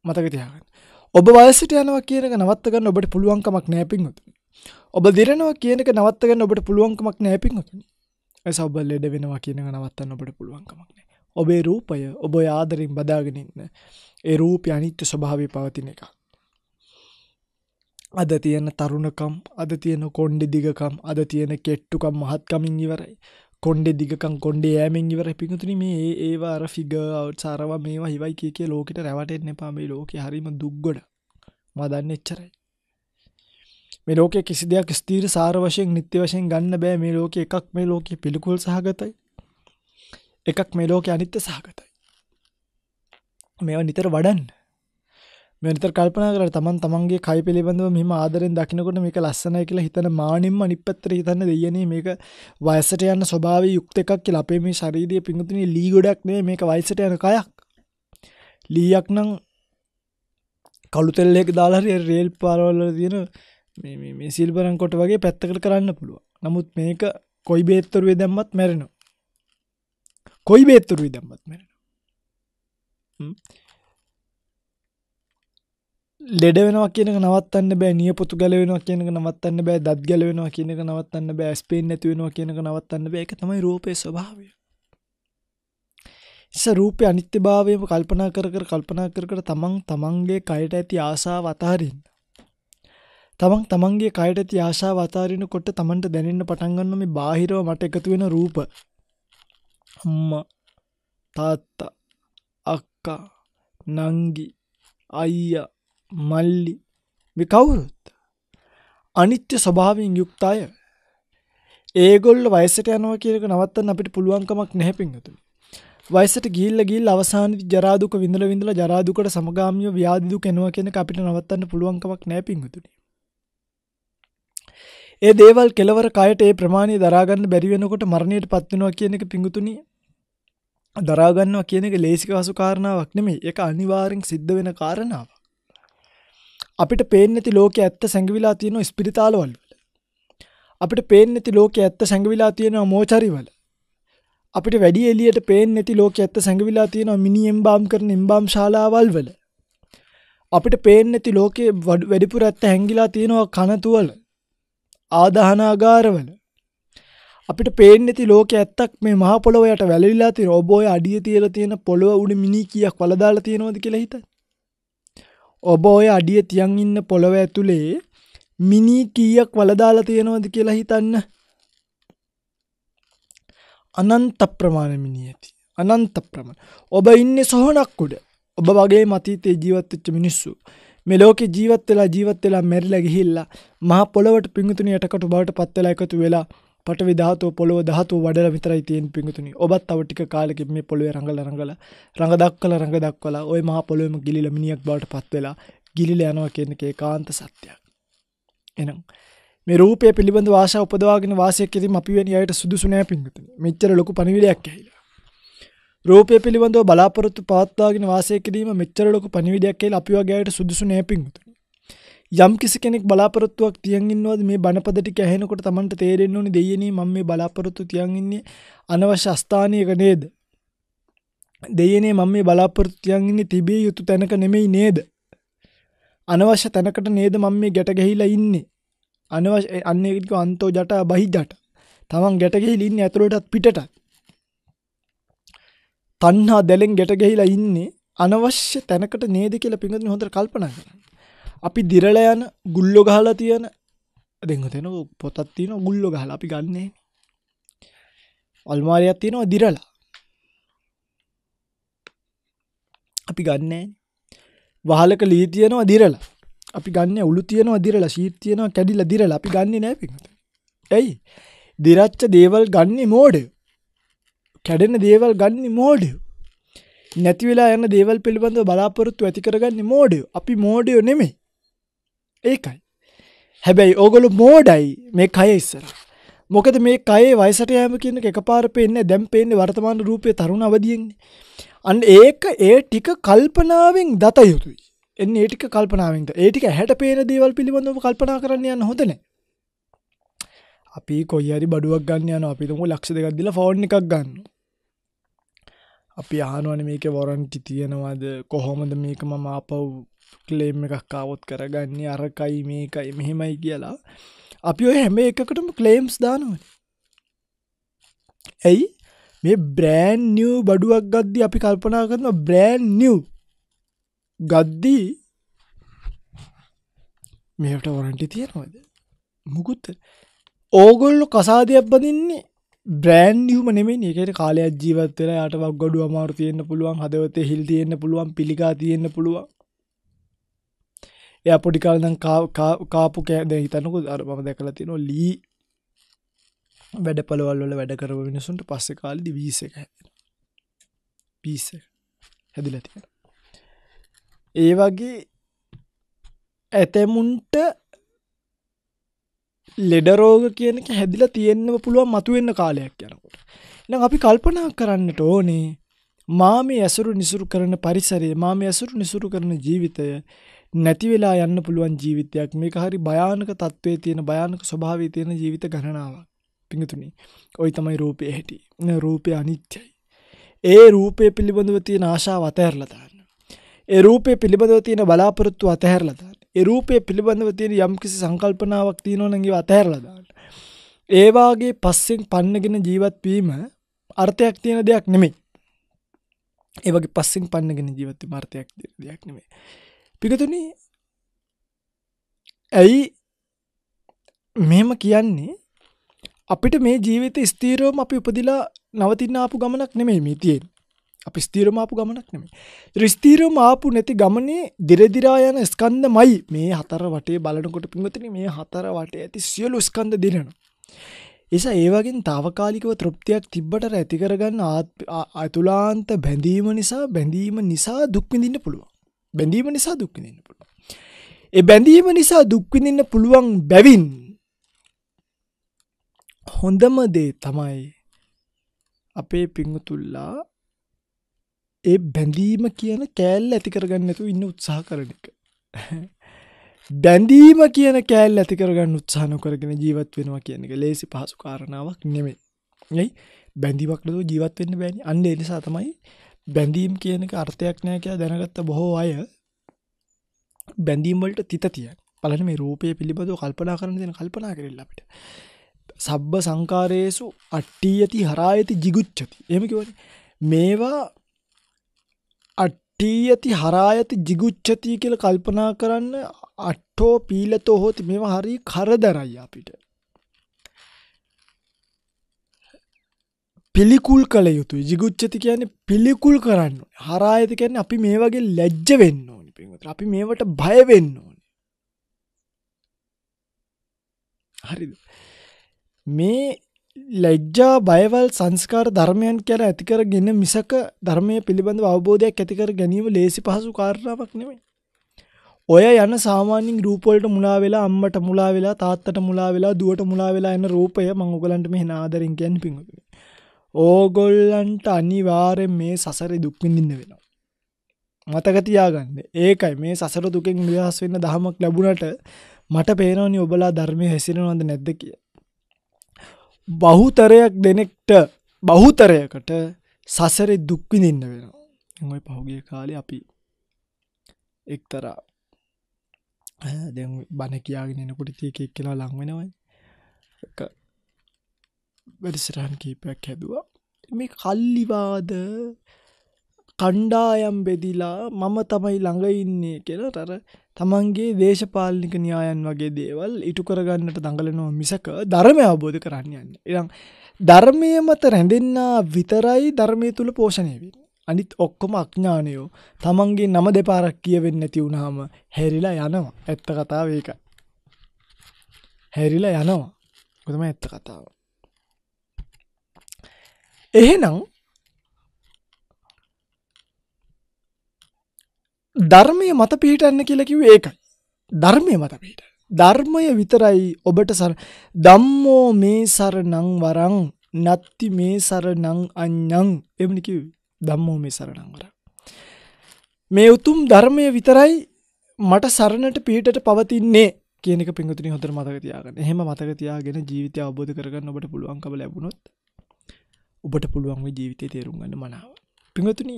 මතක තියාගන්න. ඔබ වයසට යනවා කියන එක නවත්ත ගන්න ඔබට පුළුවන්කමක් නෑ පිංගුතුනි. ඔබ දිරනවා කියන එක නවත්ත ගන්න ඔබට පුළුවන්කමක් නෑ පිංගුතුනි. සබල් ලෙඩ වෙනවා කියනග නවත්තන්න ඔබට පුළුවන්කමක්න ඔබේ රූපය ඔබ ආදරින් බදාගෙනන්න ඒ රූපය අනිත්‍ය ස්වභාවය පවතින එක අද තියෙන තරුණකම් අද තියෙන කොන්්ඩෙ දිගකම් අද තියෙන කෙට්ටුකම් මහත්කමින් ඉවරයි කොන්්ඩෙ දිගකම් කොන්්ඩේ ෑමෙන් ඉවර පිකතුන මේ ඒවා අර ෆිග සාරවා මේවා හිවයි කිය ලෝකට රැවටෙන් එපාමේ ලෝක හරිම දුක්ගොඩ මදන්න එච්චරයි මේ ලෝකයේ කිසි දෙයක් ස්ථීර සාර වශයෙන් නිත්‍ය වශයෙන් ගන්න බෑ මේ ලෝකයේ එකක් මේ ලෝකයේ පිළිකුල් සහගතයි. එකක් මේ ලෝකයේ අනිත්‍ය සහගතයි. මේවා නිතර වඩන්න. මේ නිතර කල්පනා කරලා තමන් තමන්ගේ කය පිළිබඳව මෙහිම ආදරෙන් දකිනකොට මේක ලස්සනයි කියලා හිතන මානින්ම අනිත් පැත්තට හිතන්න දෙයනේ මේක වයසට යන ස්වභාවයේ යුක්ත එකක් කියලා අපේ මේ ශාරීරිය පිඟුතුනේ ලී ගොඩක් නෙවෙයි මේක වයසට යන කයක්. ලීයක් නම් කළු තෙල් එක දාලා හරි රේල් පාරවල් වල තියෙන මේ සිල්බරන් කොට වගේ පැත්තකට කරන්න පුළුව නමුත් මේක කොයි බේත්තුරුවේ දැම්මත් මැරෙනු කොයි බේත්තුරුවී දැම්මත් මැරෙන ලෙඩ වෙනවා කියනක නවත්තන්න බෑ නිය පොතු ගැලවෙනවා කියනක නවත්තන්න බෑ දත් ගැලවෙනවා කියනක නවත්තන්න බෑ ස්පේන් නැතිවෙනවා කියනක නවත්තන්න බෑ එක තමයි රූපය ස්වභාවය එස රූපය අනිත්‍ය භාවයම කල්පනා කර කර කල්පනා කර කර තමන් තමන්ගේ කයට ඇති ආසා වතාරන්න තමන් තමන්ගේ කයට ඇති ආශාව අතාරිනකොට තමන්ට දැනෙන්න පටන් ගන්න මේ බාහිරව මට එකතු වෙන රූප අම්මා තාත්තා අක්කා නංගි අයියා මල්ලි මේ කවුරුත් අනිත්‍ය ස්වභාවයෙන් යුක්ත අය ඒගොල්ල වයසට යනවා කියලක නවත්තන්න අපිට පුළුවන්කමක් නැහැ පින්වතුනි වයසට ගිල්ල ගිල් අවසානයේ ජරා දුක විඳලා විඳලා ජරා දුකට සමගාමීව ව්‍යාධි දුක එනවා කියන එක අපිට නවත්තන්න පුළුවන්කමක් නැහැ පින්වතුනි ඒ දේවල් කෙලවර කයට ඒ ප්‍රමාණය දරාගන්න බැරි වෙනකොට මරණයට පත් වෙනවා කියන එක පිඟුතුනි දරාගන්නවා කියන එක ලේසික හසු කාරණාවක් නෙමෙයි. ඒක අනිවාර්යෙන් සිද්ධ වෙන කාරණාවක්. අපිට පේන්නේ නැති ලෝකයේ ඇත්ත සැඟවිලා තියෙන ස්පිරිතාලවල. අපිට පේන්නේ නැති ලෝකයේ ඇත්ත සැඟවිලා තියෙන මෝචරිවල. අපිට වැඩි එළියට පේන්නේ නැති ලෝකයේ ඇත්ත සැඟවිලා තියෙන මිනි එම්බාම් කරන එම්බාම් ශාලාවල් වල. අපිට පේන්නේ නැති ලෝකයේ වැඩිපුර ඇත්ත හැංගිලා තියෙනවා කනතුවල. ආදාහනාගාරවල අපිට පේන්නේ නැති ලෝකයේ ඇත්තක් මේ මහ පොළොව යට වැළවිලා තියෙන ඔබ ඔය අඩිය තියලා තියෙන පොළොව උඩ මිනි කීයක් වල දාලා තියෙනවද කියලා හිතන්න. ඔබ ඔය අඩිය තියන් ඉන්න පොළොව ඇතුලේ මිනි කීයක් වල දාලා තියෙනවද කියලා හිතන්න. අනන්ත ප්‍රමාණ මිනි ඇති. අනන්ත ප්‍රමාණ. ඔබ ඉන්නේ සොහනක් උඩ. ඔබ වගේ මතීතේ ජීවත් වෙච්ච මිනිස්සු. මේ ලෝකේ ජීවත් වෙලා ජීවත් වෙලා මැරිලා ගිහිල්ලා මහා පොළොවට පිංගුතුනි යටකට බවට පත් වෙලා එකතු වෙලා පටවි ධාතුව පොළොව ධාතුව වඩලා විතරයි තියෙන පිංගුතුනි. ඔබත් තව ටික කාලෙකින් මේ පොළොවේ රඟලා රඟලා රඟ දක්කලා රඟ දක්වලා ওই මහා පොළොවේම ගිලිලා මිනිහක් බවට පත් වෙලා ගිලිලා යනවා කියන එක ඒකාන්ත සත්‍යයක්. එහෙනම් මේ රූපය පිළිබඳ වාසාව උපදවාගෙන වාසය කිරීම අපි වෙන අයට සුදුසු නෑ පිංගුතුනි. මෙච්චර ලොකු පණිවිඩයක් ඇහිලා. රූපය පිළිබඳව බලාපොරොත්තු පවත්වාගෙන වාසය කිරීම මෙච්චර ලොකු පණිවිඩයක් කියලා අපි වගේ අයට සුදුසු නෑ පිංගුතුනි. යම් කිසි කෙනෙක් බලාපොරොත්තුවක් තියන් ඉන්නවද මේ බණපද ටික ඇහෙනකොට Tamanට තේරෙන්න ඕනේ දෙයියනේ මම මේ බලාපොරොත්තු තියන් ඉන්නේ අනවශ්‍ය ස්ථානයක නේද? දෙයියනේ මම මේ බලාපොරොත්තු තියන් ඉන්නේ තිබිය යුතු තැනක නෙමෙයි නේද? අනවශ්‍ය තැනකට නේද මම මේ ගැට ගැහිලා ඉන්නේ? අනවශ්‍ය අන්න ඒකට අන්තෝ ජට බහි ජට. Taman ගැට ගැහිලා ඉන්නේ ඇතුළටත් පිටටත්. තණ්හා දැලෙන් ගැට ගහිලා ඉන්නේ අනවශ්‍ය තැනකට නේද කියලා පින්වත්නි හොඳට කල්පනා කරන්න. අපි දිරලා යන ගුල්ලෝ ගහලා තියෙන දැන් හොතේන පොතක් තියෙනවා ගුල්ලෝ ගහලා අපි ගන්නෑනේ. අල්මාරියක් තියෙනවා දිරලා. අපි ගන්නෑ. වහලක ලී තියෙනවා දිරලා. අපි ගන්න උළු තියෙනවා දිරලා ශීට් තියෙනවා කැඩිලා දිරලා අපි ගන්නේ නෑ පිටත. ඇයි? දිරච්ච දේවල් ගන්නේ මෝඩයෝ. කැඩෙන දේවල් ගන්න මෝඩයෝ. නැතිවෙලා යන්න දේවල් පිළිබඳව බලාපොරොත්තු ඇති කරගන්න මෝඩයෝ අපි මෝඩයෝ නෙමේ. ඒකයි. හැබැයි ඕගොලු මෝඩයි මේ කය ඉස්සර. මොකද මේ කයේ වයිසට යෑම කියන එක පාර පෙන්න්න දැම් පෙන්නේ වර්තමාන රූපය තරුණ අවදියෙන්නේ. අන්න ඒක ඒ ටික කල්පනාවෙන් දත යුතුයි. එන්න ඒටික කල්පනාවෙන්ද ඒටික හැට පේන දේවල් පිළිබඳව කල්පනා කරන්න යන්න හොඳන. අපි කොයි අරි බඩුවක් ගන්න යන අපිතුම ලක්ෂ දෙකක්දිල ෆෝන් එකක් ගන්න. අපි ආනුවන මේක වොරන්ටි තියෙනවාද කොහොමද මේක මම ආපව් කලේම් එකක් කාවොත් කරගන්නේ අරකයි මේකයි මෙහෙමයි කියලා අපි ඔය හැම එකකටම කලේම්ස් දානුවන් ඇයි මේ බ්‍රෑන් නිව් බඩුවක් ගද්දි අපි කල්පනා කරන බ්‍රෑන් නිව් ගද්දී මේට වරන්ටි තියෙනවද මුකුත් ඕගොල්ලො කසාදයක් බදින්නේ බ්‍රෑන්්ියම නෙමේ ඒකට කාලයක් ජීවත්තර යටවක් ගොඩු අමාර තියෙන්න්න පුළුවන් හදවත හිල් තියෙන්න්න පුළුවන් පිළිකා තියෙන්න්න පුළුවන් එය පොඩිකාල්දන් කාපු කෑද හිතනකු අරම දැකල තින ලී වැඩපළවල්ල වැඩකරව වෙනසුන්ට පස්ස කාල්දි වීස එක පිස හැදිල තියෙන ඒ වගේ ඇතැමුන්ට ලෙඩරෝග කියනක හැදිලා තියෙන්න්නම පුළුවන් මතුවෙන්න කාලයක් යනකොට. එ අපි කල්පනා කරන්නට ඕනේ මාම ඇසුරු නිසුරු කරන පරිසරේ මාම ඇසුරු නිසුරු කරන ජීවිතය නැති වෙලා යන්න පුළුවන් ජීවිතයක් මේක හරි භයානක තත්ත්වයේ තියෙන භයානක ස්වභාවය තියෙන ජීවිත ගණනාවක් පිඟතුනි ඔයි තමයි රූපය හැටි රූපය අනිත්‍යයි ඒ රූපය පිළිබඳව තියෙන ආශාව අතහැරලා දාන්න ඒ රූපය පිළිබඳව තියෙන බලාපොරොත්තු අතහැරලා දාන්න ඒ රූපය පිළිබඳව තියෙන යම්කිසි සංකල්පනාවක් තියෙනවා නම් ඒව අතහැරලා දාන්න. ඒ වාගේ පස්සෙන් පන්නගෙන ජීවත් වීම අර්ථයක් තියෙන දෙයක් නෙමෙයි. ඒ වගේ පස්සෙන් පන්නගෙන ජීවත් වීම අර්ථයක් තියෙන දෙයක් නෙමෙයි. පිටුතුනි ඇයි මෙහෙම කියන්නේ අපිට මේ ජීවිත ස්ථීරවම අපි උපදිලා නවතින්න ආපු ගමනක් නෙමෙයි මේ තියෙන්නේ. අපි ස්තීරම ආපු ගමනක් නෙමේ. රිස්තීරම ආපු නැති ගමනේ දිරදිරා යන ස්කන්ධමයි මේ හතර වටේ බලනකොට පින්වතුනි මේ හතර වටේ ඇති සියලු ස්කන්ධ දිරනවා. එසා ඒ වගේ తాවකාලිකව තෘප්තියක් තිබ්බට ඇති කරගන්න අතුලාන්ත බැඳීම නිසා බැඳීම නිසා දුක් විඳින්න පුළුවන්. බැඳීම නිසා දුක් විඳින්න පුළුවන්. ඒ බැඳීම නිසා දුක් විඳින්න පුළුවන් බැවින් හොඳම දේ තමයි අපේ පිංතුල්ලා ඒ බැඳීම කියන කෑල්ල ඇති කරගන්න නැතුව ඉන්න උත්සාහ කරන එක. බැඳීම කියන කෑල් ඇති කරගන්න උත්සාහ නොකරගෙන ජීවත් වෙනවා කියන එක ලේසි පහසු කාරණාවක් නෙමෙයි. එයි බැඳීමක් නැතුව ජීවත් වෙන්න බෑනේ. අන්න ඒ නිසා තමයි බැඳීම් කියන එක අර්ථයක් නැහැ කියලා දැනගත්ත බොහෝ අය බැඳීම් වලට තිත තියන. බලන්න මේ රූපය පිළිබඳව කල්පනා කරන දෙන කල්පනා කරෙල්ල අපිට. සබ්බ සංකාරයේසු අට්ටි යති හරායති jigucchati. එහෙම කියවනේ. මේවා අට්ටී ඇති හරායති jigucchati කියලා කල්පනා කරන්න අට්ඨෝ පීලතෝ හොති මේවා හරි කරදරයි අපිට. පිළිකුල් කළ යුතුයි. jigucchati කියන්නේ පිළිකුල් කරන්න. හරායති කියන්නේ අපි මේ වගේ ලැජ්ජ වෙන්න ඕනි පින්වතුනි. අපි මේවට බය වෙන්න ඕනි. හරිද? මේ ලැජ්ජා බයවල් සංස්කාර ධර්මයන් කියලා ඇතිකර ගෙන මිසක ධර්මය පිළිබඳව අවබෝධයක් ඇතිකර ගැනීම ලේසි පහසු කාරණාවක් නෙමෙයි. ඔය යන සාමාන්‍යයෙන් රූප වලට මුලා වෙලා අම්මට මුලා වෙලා තාත්තට මුලා වෙලා දුවට මුලා වෙලා යන රූපය මම ඔයගලන්ට මෙහෙන ආදරෙන් කියන්නේ පිංගුතුනි. ඕගොල්ලන්ට අනිවාර්යෙන් මේ සසරේ දුක් විඳින්න වෙනවා. මතක තියාගන්න. ඒකයි මේ සසර දුකෙන් නිදහස් වෙන්න ධමයක් ලැබුණට මට පේනවනේ ඔබලා ධර්මයේ හැසිරෙනවද නැද්ද කියලා. බහුතරයක් දෙනෙක්ට බහුතරයකට සසරෙ දුක්විඳන්න වෙනවා ඔයි පහුගිය කාලි අපි එක්තරා දැ බණ කියයාගෙනනකොට තියකෙක් කියලා ලංවෙනවයි වැඩසරහන් කීපයක් හැදවා මේ කල්ලිවාද කණ්ඩායම් බෙදිලා මම තමයි ළඟඉන්නේ කෙන තර තමන්ගේ දේශපාලික න්‍යායන් වගේ දේවල් ඉටු කරගන්නට දඟලනෝ මිසක ධර්මය අවබෝධ කරන්න යන්න. ඉරං ධර්මය මත රැඳෙන්න විතරයි ධර්මය තුළ පෝෂණයවෙන්. අනිත් ඔක්කොම අඥ්ඥානයෝ තමන්ගේ නම දෙපාරක් කියවෙන්න නැති වුණාම හැරිලා යනවා ඇත්ත කතාව ඒකයි. හැරිලා යනවා ගොතම ඇත්ත කතාව. එහෙනම් ධර්මය මත පිහිටන්න කියලා කිව්වේ ඒකයි. ධර්මය මත පිහිටන්න. ධර්මය විතරයි ඔබට සර ධම්මෝ මේ සරණං වරං නත්ති මේ සරණං අඤ්ඤං එමනි කිව්වේ. ධම්මෝ මේ සරණං වරං. මේ උතුම් ධර්මය විතරයි මට සරණට පිහිටට පවතින්නේ කියන එක පිංගුතුනි හොඳට මතක තියාගන්න. එහෙම මතක තියාගෙන ජීවිතය අවබෝධ කරගන්න ඔබට පුළුවන්කම ලැබුණොත් ඔබට පුළුවන් ওই ජීවිතේ තේරුම් ගන්න මනාව. පිංගුතුනි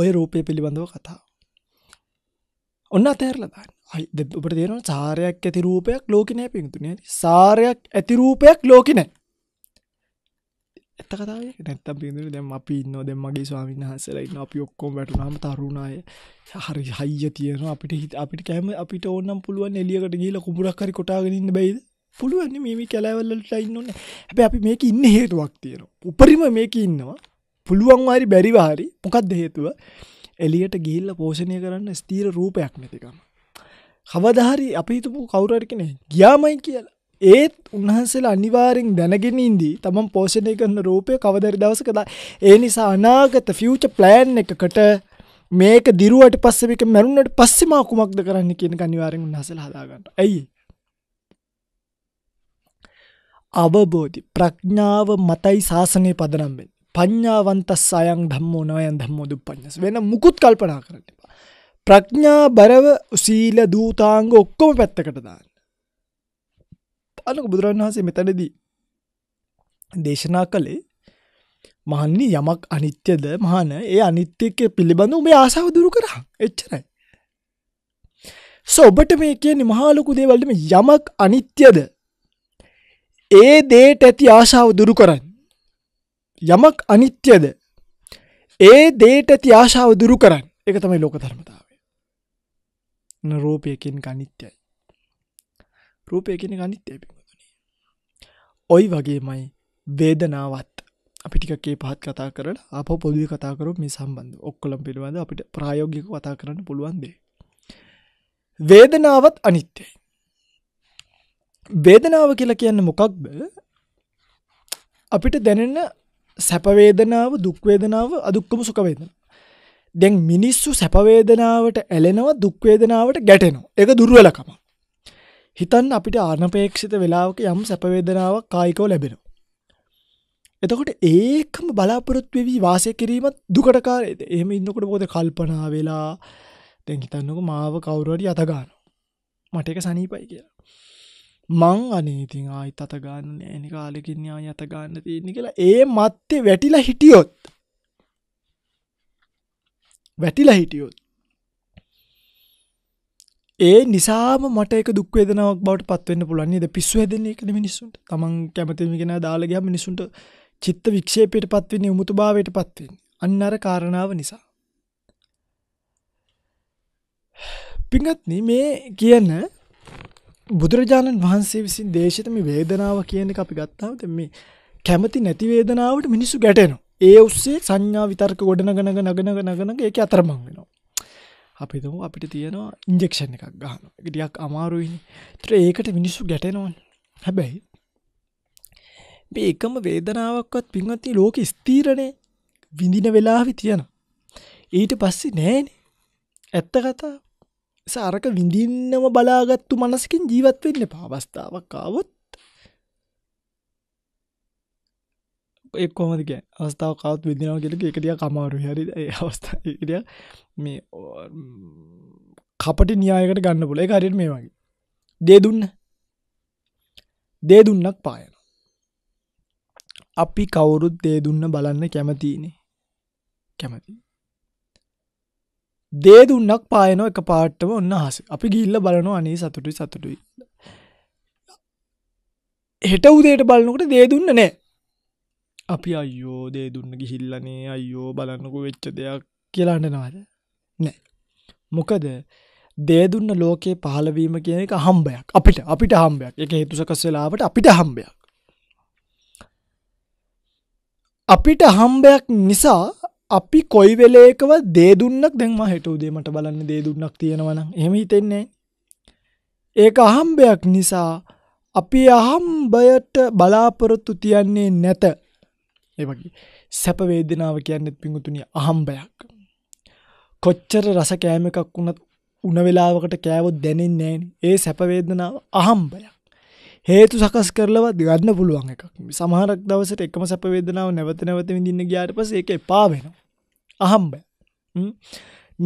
ඔය රූපය පිළිබඳව කතා. ඔන්න අතෑරලදන්න අයි ඔබට දේරන සාරයක් ඇති රූපයක් ලෝකනෑ පින්තුනේ සාරයක් ඇති රූපයක් ලෝකනෑ ඇත කතාව නැත්තම් පිදුර දැම් අපි ඉන්න දෙම් මගේ ස්වාමින් හසලයින්න අපි ඔක්කොම වැටුනාම තරුණාය හරි හයිය තියෙන අපිට හිත අපිට කෑම අපිට ඕන්නම් පුළුවන් එලියකට ගීල කුඹරක්කරි කොටාගෙනන්න බයිද පුළුවන්න මේ කැලෑවල්ලට ඉන්නන්න හැබ අපි මේක ඉන්න හේතුවක් තියෙනවා උපරිම මේක ඉන්නවා පුළුවන් හරි බැරිවාහරි මොකක්ද හේතුව එලියට ගිල්ල පෝෂණය කරන්න ස්තීර රූපයක් නැතිකම. කවදහරි අපි හිතපු කවුරට කෙනෙ ගියාමයි කියලා. ඒත් උන්හන්සේලා අනිවාරෙන් දැනගෙන ඉදී තමන් පෝෂණය කරන රූපය කවදරි දවස කදා ඒ නිසා අනාගත ෆියච ප්ලෑන් එකකට මේක දිරුවට පස්සමික මැරුණට පස්සෙම කුමක්ද කරන්න කියන අනිවාරෙන් උන්හසල හදාගන්න ඇයි අවබෝධි ප්‍රඥාව මතයි ශාසනය පදනම්බෙන් පඤ්ඥාවන්තස් අයන් ධම්මෝ නොයන් ධම්මෝ දුප්පඥස් වෙන මුකුත් කල්පනා කරන්න එපා. ප්‍රඥා බරව සීල දූතාංග ඔක්කොම පැත්තකට දාන්න. අනක බුදුරන් වහසේ මෙතැනදී දේශනා කළේ මහන්නේ යමක් අනිත්‍යද මහන ඒ අනිත්‍යක පිළිබඳ මේ ආසාාව දුරු කරා එච්චරයි. සඔබට මේ කියන්නේ මහාලොකු දේවල්ම යමක් අනිත්‍යද ඒ දේට ඇති ආසාාව දුරු කරන්න. යමක් අනිත්‍යද ඒ දේට ඇති ආශාව දුරු කරන්න එක තමයි ලෝක ධර්මතාවය රූපයකින් ගනිත්‍යයි රූපයකින ගනිත්‍යය පිතුනි ඔයි වගේමයි වේදනාවත් අපි ටිකේ පහත් කතා කරට අප පොදුව කතාකරු මේ සම්බන්ධ ඔක්කොළම් පිළිබඳ අපිට ප්‍රායෝගික කතා කරන්න පුළුවන්දේ වේදනාවත් අනිත්‍යයි වේදනාව කියලා කියන්න මොකක්ද අපිට දැනෙන්න සැපවේදනාව දුක්වේදනාව අදුක්කම සුකවේදන. දැන් මිනිස්සු සැපවේදනාවට ඇලෙනවා දුක්වේදනාවට ගැටෙනවා එක දුර්වලකම. හිතන් අපිට ආනපේක්ෂිත වෙලාවක යම් සැපවේදනාවක් කායිකෝ ලැබෙන. එතකොට ඒකම බලාපොරොත්වවී වාසය කිරීමත් දුකටකාරේද එහම ඉන්නකොට බෝද කල්පනා වෙලා දැන් හිතන්නක මාව කවුරුවරි අතගාන මට එක සනීපයි කියලා. මං අනේතින් ආයි අතගන්න නෑනි කාලෙකින් යා අතගන්න තියන්න කියලා ඒ මත්තේ වැටිලා හිටියොත් වැටිලා හිටියොත් ඒ නිසාම මට එක දුක්වේදනාවක් බවට පත්වන්න පුළන්නේ ද පිස්වේදන එකන මිනිසුන්ට තමන් කැමතිමිගෙන දාලගම මිනිසුන්ට චිත්ත වික්ෂේපයට පත්වන්නේ උමුතු භාවයට පත්වෙන් අන්නර කාරණාව නිසා. පිගත්න මේ කියන බුදුරජාණන් වහන්සේ විසින් දේශිත මේ වේදනාව කියන එක අපි ගත්තාම දැන් මේ කැමති නැති වේදනාවට මිනිස්සු ගැටෙනවා. ඒ ඔස්සේ සංඥා විතර්ක ගොඩනගන නගන නගන ඒක අතරමං වෙනවා. අපි හිතමු අපිට තියෙනවා ඉන්ජෙක්ෂන් එකක් ගහනවා. ඒක ටිකක් අමාරුයිනේ. ඒතර ඒකට මිනිස්සු ගැටෙනවනේ. හැබැයි මේ එකම වේදනාවක්වත් පින්වත්නි ලෝකෙ ස්ථීරනේ විඳින වෙලාවෙ තියෙනවා. ඊට පස්සේ නෑනේ. ඇත්ත කතාව. සාරක විඳින්නම බලාගත්තු මනසකින් ජීවත් වෙන්න පාවස්ථාවක් ආවොත් එක් කොමතික අවස්ථාව කවත් විදිනාව කියලක එකටිය කමාරු හරි අවස්ථාටිය මේ කපට නියායකට ගන්න පුල හරියට මේ වගේ දේ දුන්න දේ දුන්නක් පායන අපි කවුරුත් දේ දුන්න බලන්න කැමතිනේ කැමති දේ දුන්නක් පායනෝ එක පාට්ටම ඔන්න හස අපි ගිල්ල බලන අනේ සතුටුයි සතුටුයි හෙට උදේට බලනකට දේ දුන්න නෑ අපි අයෝ දේ දුන්න ගිහිල්ලනේ අයෝ බලන්නකු වෙච්ච දෙයක් කියලාන්නනවාද නෑ මොකද දේදුන්න ලෝකයේ පහලවීම කියන එක හම්බයක් අපිට අපිට හම්බයක් එක හේතුසකස් වෙලාවට අපිට හම්බයක් අපිට හම්බයක් නිසා අපි කොයි වෙලේකව දේ දුන්නක් දැන්ම හිට උදේ මට බලන්න දේ දුන්නක් තියෙනවන එහෙම හිතෙන්නේ ඒක අහම්බයක් නිසා අපි අහම්බයට බලාපොරොත්තු තියන්නේ නැත ඒවගේ සැපවේදනාව කියන්නෙත් පිඟුතුනි අහම්බයක් කොච්චර රස කෑම එකක් වුණත් උන වෙලාවකට කෑවොත් දැනෙන්නේ නැහැ ඒ සැපවේදනාව අහම්බයක් හේතු සකස් කරලවත් ගන්න පුළුවන් එකක් සමහරක් දවසට එකම සැප වේදනාව නැවත නැවත විඳින්න ගියාට පස්සේ ඒක එපා වෙනවා අහම්බ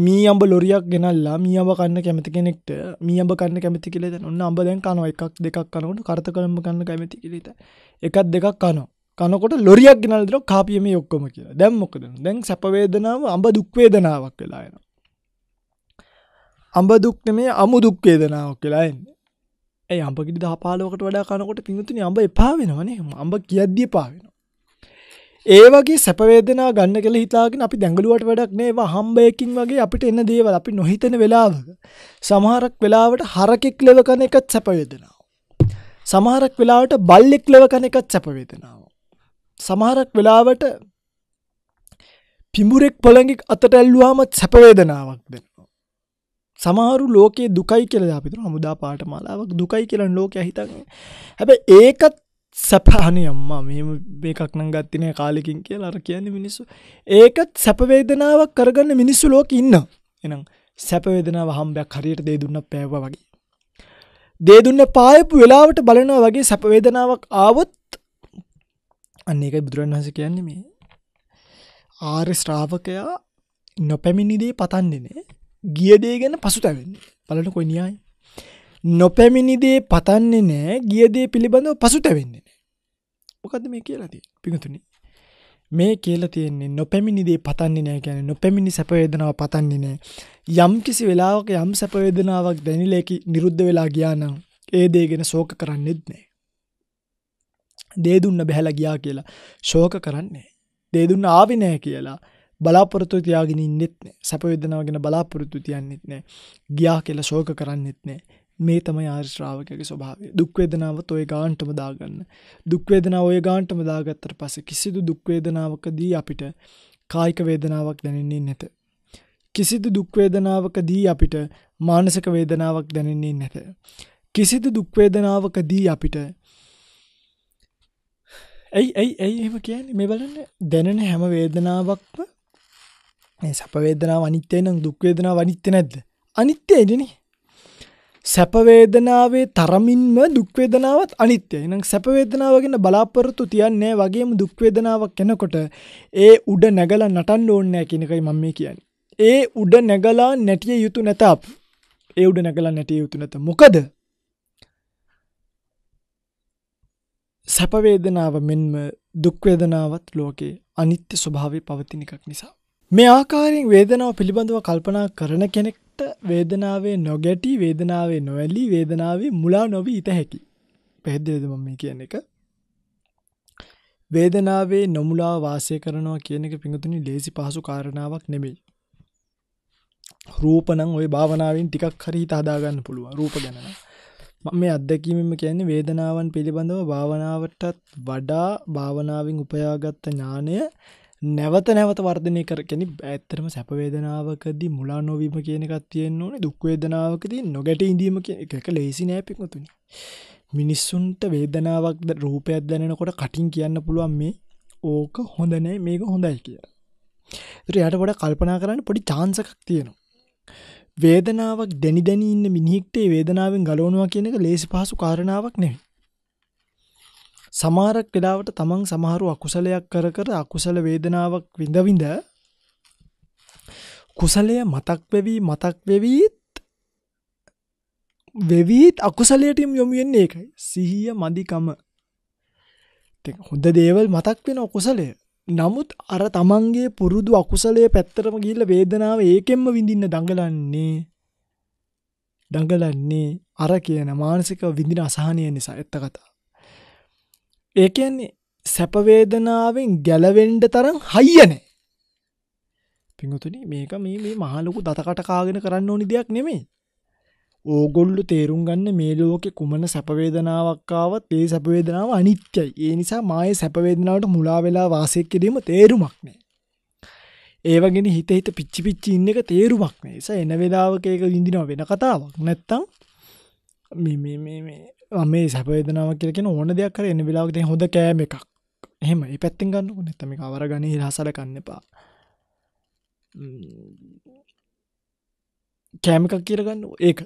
මී අඹ ලොරියක් ගෙනල්ලා මී අඹ කන්න කැමති කෙනෙක්ට මී අඹ කන්න කැමති කියලා දැන් ඔන්න අඹ දැන් කනවා එකක් දෙකක් කනකොට කර්තකලම්බ කන්න කැමති කියලා ඉතින් එකක් දෙකක් කනවා කනකොට ලොරියක් ගෙනල්ලා දෙනවා කාපිය මේ ඔක්කොම කියලා දැන් මොකද දැන් සැප වේදනාව අඹ දුක් වේදනාවක් වෙලා යනවා අඹ දුක් නෙමේ අමු දුක් වේදනාවක් කියලා එන්නේ ඇයි අම්පකිට දහපාලෝකට වඩා කනකොට පිංතුනි අඹ එපා වෙනවනේ අඹ කියද්දී එපා වෙනවා. ඒ වගේ සැපවේදනා ගන්න කියලා හිතාගෙන අපි දැඟලුවට වැඩක් නෑ ඒවා හම්බයකින් වගේ අපිට එන දේවල් අපි නොහිතන වෙලාවක සමහරක් වෙලාවට හරකෙක් ලෙව කන එකත් සැපවේදනාව. සමහරක් වෙලාවට බල්ලෙක් ලෙව කන එකත් සැපවේදනාව. සමහරක් වෙලාවට පිඹුරෙක් පොළඟෙක් අතට ඇල්ලුවාම සැපවේදනාවක් දෙන. සමාරු ලෝකයේ දුකයි කියලා අපිතුර හමුදා පාටමාලාවක් දුකයි කියලන ලෝක හිතන්නේ හැබ ඒකත් සැපහනි අම්මා මෙම මේකක් නං ගත්තින කාලෙකින් කිය අර කියන්නේ මිනිස්සු ඒකත් සැපවේදනාවක් කරගන්න මිනිස්සු ලෝක ඉන්න එනම් සැපවේදනාව හම්බයක් හරියට දේ දුන්න පැව වගේ දේ දුන්න පායපු වෙලාවට බලනවා වගේ සැපවේදනාවක් ආවොත් අන්න එකයි බුදුරන් වහස කියන්නේ මේ ආර් ශ්‍රාවකයා නොපැමිණිදේ පතන්නේනේ ගියදේ ගැන පසුතැවෙන්නේ බලට කොයි නියයි නොපැමිණිදේ පතන්නේ නෑ ගියදේ පිළිබඳව පසු තැවෙන්නේ මොකද මේ කියලති පිඟතුනි මේ කියලා තියෙන්නේ නොපැමිණිදේ පතන්නේ නෑ ගැන නොපැමිණි සැපවේදනාව පතන්නේ නෑ යම් කිසි වෙලාවක යම් සැපවේදනාවක් දැනිලේකි නිරුද්ධ වෙලා ගියානම් ඒ දේ ගැන ශෝක කරන්නෙත් නෑ දේ දුන්න බැහැලා ගියා කියලා ශෝක කරන්නේ දේ දුන්න ආවි නෑ කියලා බලාපොරොත්තු තියාගෙන ඉන්නෙත් නෑ සැපවේදනාව ගැන බලාපොරොත්තු තියන්නෙත් නෑ ගියා කියලා ශෝක කරන්නෙත් නෑ මේ තමයි ආර්ශ්‍රාවකගේ ස්වභාවය දුක්වේදනාවත් ඔය ගාන්ටම දාගන්න දුක්වේදනාව ඔය ගාන්ටම දාගත්තට පස්සේ කිසිදු දුක්වේදනාවකදී අපිට කායික වේදනාවක් දැනෙන්නේ නැත කිසිදු දුක්වේදනාවකදී අපිට මානසික වේදනාවක් දැනෙන්නේ නැත කිසිදු දුක්වේදනාවකදී අපිට ඇයි ඇයි ඇයි එහෙම කියන්නේ මේ බලන්න දැනෙන හැම වේදනාවක්ම සැපවේදනා වනිත්‍යයන දුක්වේදනා වනිත්‍ය නැද්ද අනිත්‍යයජන සැපවේදනාවේ තරමින්ම දුක්වේදනාවත් අනිත්‍යය නම් සැපවේදනාවගෙන බලාපොරොත්තු තියන්නේ වගේම දුක්වේදනාවක් කෙනකොට ඒ උඩ නැගල නටන්න ඕන්නෑ කෙනකයි මම මේ කියන්න. ඒ උඩ නැගලා නැටිය යුතු නැත ඒ උඩ නැගලා නැටිය යුතු නැත මොකද සැපවේදනාව මෙන්ම දුක්වේදනාවත් ලෝකේ අනිත්‍ය ස්වභාවය පවතින එකක් නිසා මේ ආකාරයෙන් වේදනාව පිළිබඳව කල්පනා කරන කෙනෙක්ට වේදනාවේ නොගැටි වේදනාවේ නොවැලි වේදනාවේ මුලා නොවී ඉත හැකි. පැහැදිලිද මම මේ කියන එක? වේදනාවේ නොමුලා වාසය කරනවා කියන එක පිඟුතුනි ලේසි පහසු කාරණාවක් නෙමෙයි. රූපනම් ওই භාවනාවෙන් ටිකක් හරි හිත හදාගන්න පුළුවන් රූප ගැන නම්. මේ අත්දැකීමම කියන්නේ වේදනාවන් පිළිබඳව භාවනාවටත් වඩා භාවනාවෙන් උපයාගත්ත ඥානය නැවත නැවත වර්ධනය කර කෙනෙ ඇත්තරම සැපවේදනාවකද මුලා නොවීම කියනකත් තියෙන් ඕනේ දුක්වේදනාවකදී නොගැට ඉඳීම එක ලේසි නෑපික්මතුනි මිනිස්සුන්ට වේදනාවක්ද රූපයක් දැනෙනකොට කටින් කියන්න පුළුවන් මේ ඕක හොඳනෑ මේක හොඳයි කිය යට ගොඩ කල්පනා කරන්න පොඩි චාන්සකක් තියෙනවා වේදනාවක් දැනිදැනඉන්න මිනිහික්ටේ වේදනාවෙන් ගලෝනවා කියනක ලේසි පහසු කාරණාවක් නෙවේ සමහරක් වෙලාවට තමන් සමහරු අකුසලයක් කර කර අකුසල වේදනාවක් විඳ විඳ කුසලය මතක් වෙවි මතක් වෙවිත් වෙවිත් අකුසලයටම යොමු වෙන්නේ ඒකයි සිහිය මදිකම හොඳ දේවල් මතක් වෙන අකුසලය නමුත් අර තමන්ගේ පුරුදු අකුසලය පැත්තරම ගිල්ල වේදනාව ඒකෙන්ම විඳින්න දඟලන්නේ දඟලන්නේ අර කියන මානසික විඳින අසාහනය නිසා එත්ත කතා ඒ කියන්නේ සැපවේදනාවෙන් ගැලවෙන්ඩ තරම් හයියනෑ පිංහතුනි මේක මේ මේ මහලොකු දතකට කාගෙන කරන්න ඕනි දෙයක් නෙමේ ඕගොල්ලු තේරුම් ගන්න මේ ලෝකෙ කුමන සැපවේදනාවක්කාවත් ඒ සැපවේදනාව අනිත්‍යයි ඒ නිසා මාය සැපවේදනාවට මුලා වෙලා වාසය කිරීම තේරුමක් නෑ ඒවගෙන හිත හිත පිච්චි පිච්චි ඉන්න එක තේරුමක් නිසා එන වෙලාවක ඒක විඳිනව වෙන කතාවක් නැත්තං මේ මේ සැපේදනාව කියලෙන ඕන දෙයක් කර එන්න වෙලාවක්ද හොඳ කෑම එකක් එහෙම ඒ පැත්තිෙන් ගන්න නැතම අවර ගනී රසල කන්න එපා කෑමිකක් කියරගන්න ඒක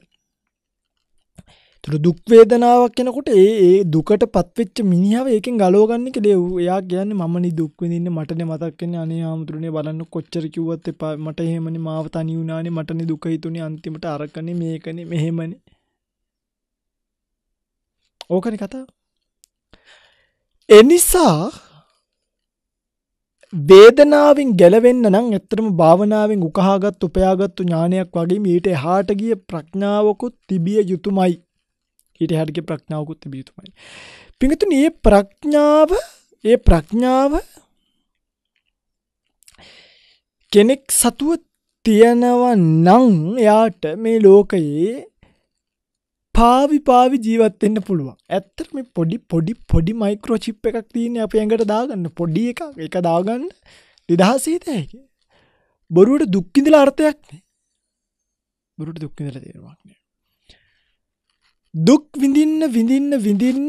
තුර දුක්වේදනාවක් කෙනකොට ඒ ඒ දුකට පත්වෙච්ච මිනිහාව ඒකෙන් ගලෝගන්නක දෙව් එයා කියන්න මනි දුක්වවෙදින්න මටන මතක්කෙන අනේ හාමුතුරනේ බලන්න කොච්චර කිවත් එපා මට එහෙමනි මාව තනිවුණනේ මටන දුකහිතුනේ අන්තිමට අරකන මේකන මෙහෙමනේ ඕකන කතා එනිසා වේදනාවෙන් ගැලවෙන්න නම් ඇත්තටම භාවනාවෙන් උකහාගත් උපයාගත්තු ඥානයක් වගේ ඊට එහාට ගිය ප්‍රඥාවකුත් තිබිය යුතුමයි. ඊට එහාට ගිය ප්‍රඥාවකුත් තිබිය යුතුමයි. පිඟුතුනි මේ ප්‍රඥාව, මේ ප්‍රඥාව කෙනෙක් සතුව තියනවා නම් එයාට මේ ලෝකයේ පාවි පාවි ජීවත් වෙන්න පුළුවන්. ඇත්තට මේ පොඩි පොඩි පොඩි මයික්‍රෝ චිප් එකක් තියෙන්නේ අපේ ඇඟට දාගන්න. පොඩි එකක් එක දාගන්න 2000 බොරුවට දුක් විඳලා අර්ථයක් නෑ. බොරුවට දුක් විඳලා තේරුමක් නෑ. දුක් විඳින්න විඳින්න විඳින්න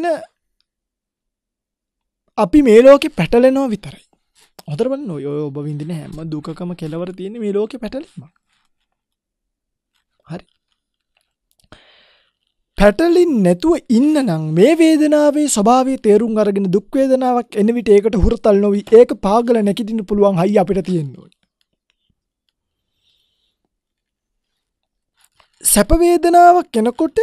අපි මේ ලෝකෙ පැටලෙනවා විතරයි. හොඳට බලන්න ඔය ඔබ විඳින හැම දුකකම කෙලවර තියෙන්නේ මේ ලෝකෙ පැටලීමක්. හරි. පැටලින් නැතුව ඉන්න නම් මේ වේදනාවේ ස්වභාවය තේරුම් අරගෙන දුක් වේදනාවක් එන විට ඒකට හුරතල් නොවි ඒක පාගල නැගිටින්න පුළුවන් හයි අපිට තියෙන්න ඕනේ. සැප වේදනාවක් එනකොට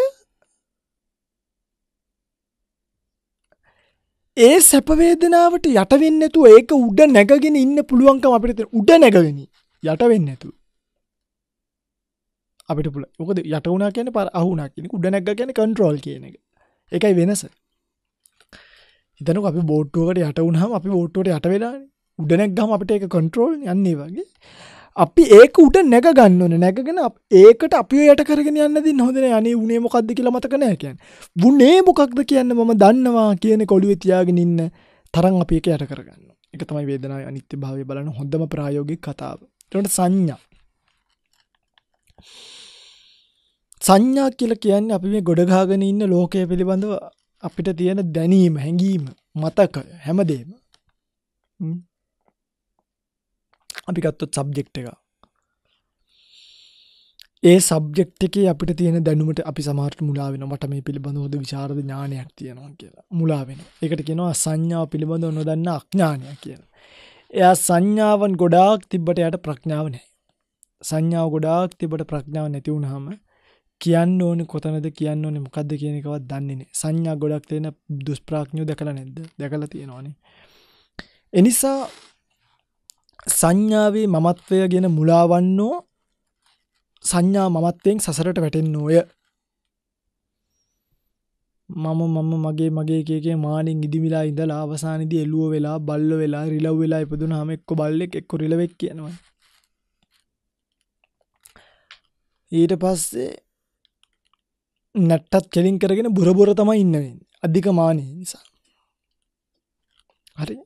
ඒ සැප වේදනාවට යට වෙන්නේ නැතුව ඒක උඩ නැගගෙන ඉන්න පුළුවන්කම අපිට උඩ නැගගෙන යට වෙන්නේ නැතුව අපිට පුල ොකද යටවුණනා කියන පර අහුනා කියෙන උඩ නැක් ගැන කන්ට්‍රෝල් කියන එක එකයි වෙනස ඉතන අපි බෝට්ටුවට යට වුණහම අපි බෝට්ටුවට යට වෙලා උඩ නැක්ගම අපිට එක කන්ට්‍රෝල් යන්නේ වගේ අපි ඒක උට නැක ගන්නන නැකගෙන ඒකට අපි යට කරගෙන යන්නද නොදන අනේ උනේ මොකක්ද කියලා මතක නෑකැන් බුණේ මොකක්ද කියන්න මම දන්නවා කියන කොළුවෙ තියාගෙන ඉන්න තරන් අපි එක යට කරගන්න එක තමයි වේදනා අනිත්‍ය භාවය බලන හොඳම ප්‍රායෝගික කතාව ට සංඥා සංඥා කියල කියන්න අපි මේ ගොඩගාගෙන ඉන්න ලෝකය පිළිබඳව අපිට තියෙන දැනීම හැඟීම මතක හැමදේම අපි ගත්තොත් සබ්ජෙක්් එක ඒ සබ්ජෙක්් එක අපිට තියෙන දැනුමට අපි සමාර්ට මුලාවෙන මට මේ පිළිබඳ හොද විශාරද ඥානයක් තියෙනවා කියලා මුලාවෙන එකට කියෙනවා සංඥාව පිළිබඳ ඔන්න දන්න අඥානය කියන එයා සංඥාවන් ගොඩාක් තිබ්බට යට ප්‍රඥාව නෑ සංඥාව ගොඩාක් තිබට ප්‍රඥාව නැතිවුණහම කියන්න ඕන කොතනද කියන්න ඕන මොකක්ද කියන එකවත් දන්නේන සංඥා ගොඩක් තියෙන දුස්ප්‍රාඥෝ දැකළ නැද්ද දැකළ තියෙනවානේ එනිසා සංඥාවේ මමත්වය ගෙන මුලාවන්නෝ සංඥා මමත්වයෙන් සසරට වැටෙන් නෝය මම මම මගේ මගේ එකේ මානින් ඉදිමිලා ඉඳලා අවසානිදි එල්ලුව වෙලා බල්ල වෙලා රිලව් වෙලා ඉපදුන හම එක්ක බල්ලෙක් එක්ක රිලවෙක් කියනවා ඊට පස්සේ නැට්ටත් කෙලින් කරගෙන බුරබොර තමයි ඉන්නවෙන් අධික මානය නිසා හරි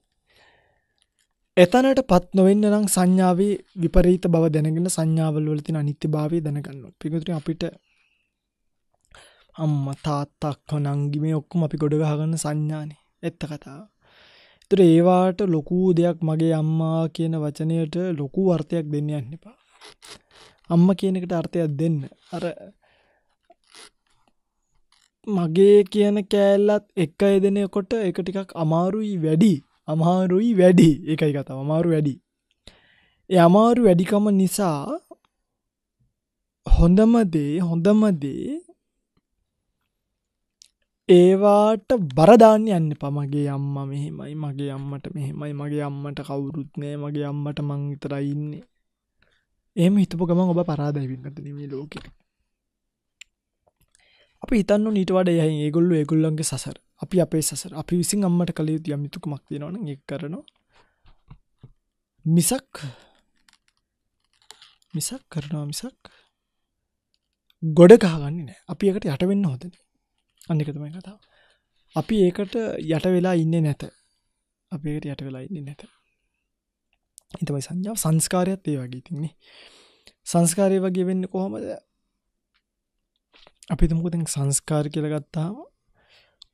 එතනට පත් නොවෙන්න නම් සංඥාවේ විපරීත බව දැනගෙන සංඥාවල් වලතින අනිත්‍ය භාවය දැනගන්න පිකතුර අපිට අම්ම තාත්තක් නංගිමේ ඔක්කොම අපි ගොඩගහගන්න සංඥානය එත්ත කතාව තුර ඒවාට ලොකූ දෙයක් මගේ අම්මා කියන වචනයට ලොකු වර්ථයක් දෙන්න යන්න එපා අම්ම කියනකට අර්ථයක් දෙන්න අර මගේ කියන කෑල්ලත් එක එදෙනකොට එක ටිකක් අමාරුයි වැඩි අමාරුයි වැඩි එකයි කතා අමාරු වැඩි ඒ අමාරු වැඩිකම නිසා හොඳමදේ හොඳමදේ ඒවාට බරධාන්න යන්න පමගේ අම්ම මෙහෙමයි මගේ අම්මට මෙහෙමයි මගේ අම්මට කවුරුත්නෑ මගේ අම්මට මංවිතරයින්නේ එහම හිතපු ගමන් ඔබ පරාදැවින්නට නෙමේ ලෝකෙට අපි ඉතන්න නිටවඩ යයි ඒගොල්ලු ඒගොල්ලන්ගේ සසර අපි අපේ සසර අපි විසින් අම්මට කළ යුතු යමිතුකුමක් තියෙනවන එක කරනවා මිසක් මිසක් කරනවා මිසක් ගොඩ කාගන්න නෑ අපි එකට යටවෙන්න හොදන අන්නිකතමයි කතාව අපි ඒකට යට වෙලා ඉන්න නැත අපේට යට වෙලා ඉන්න නැත එතමයි සංඥාව සංස්කාරයක්ත් ඒ වගේ තින්නේ සංස්කාරය වගේ වෙන්න කොහොමද අපි තුමුකතින් සංස්කාර කියලගත්තාම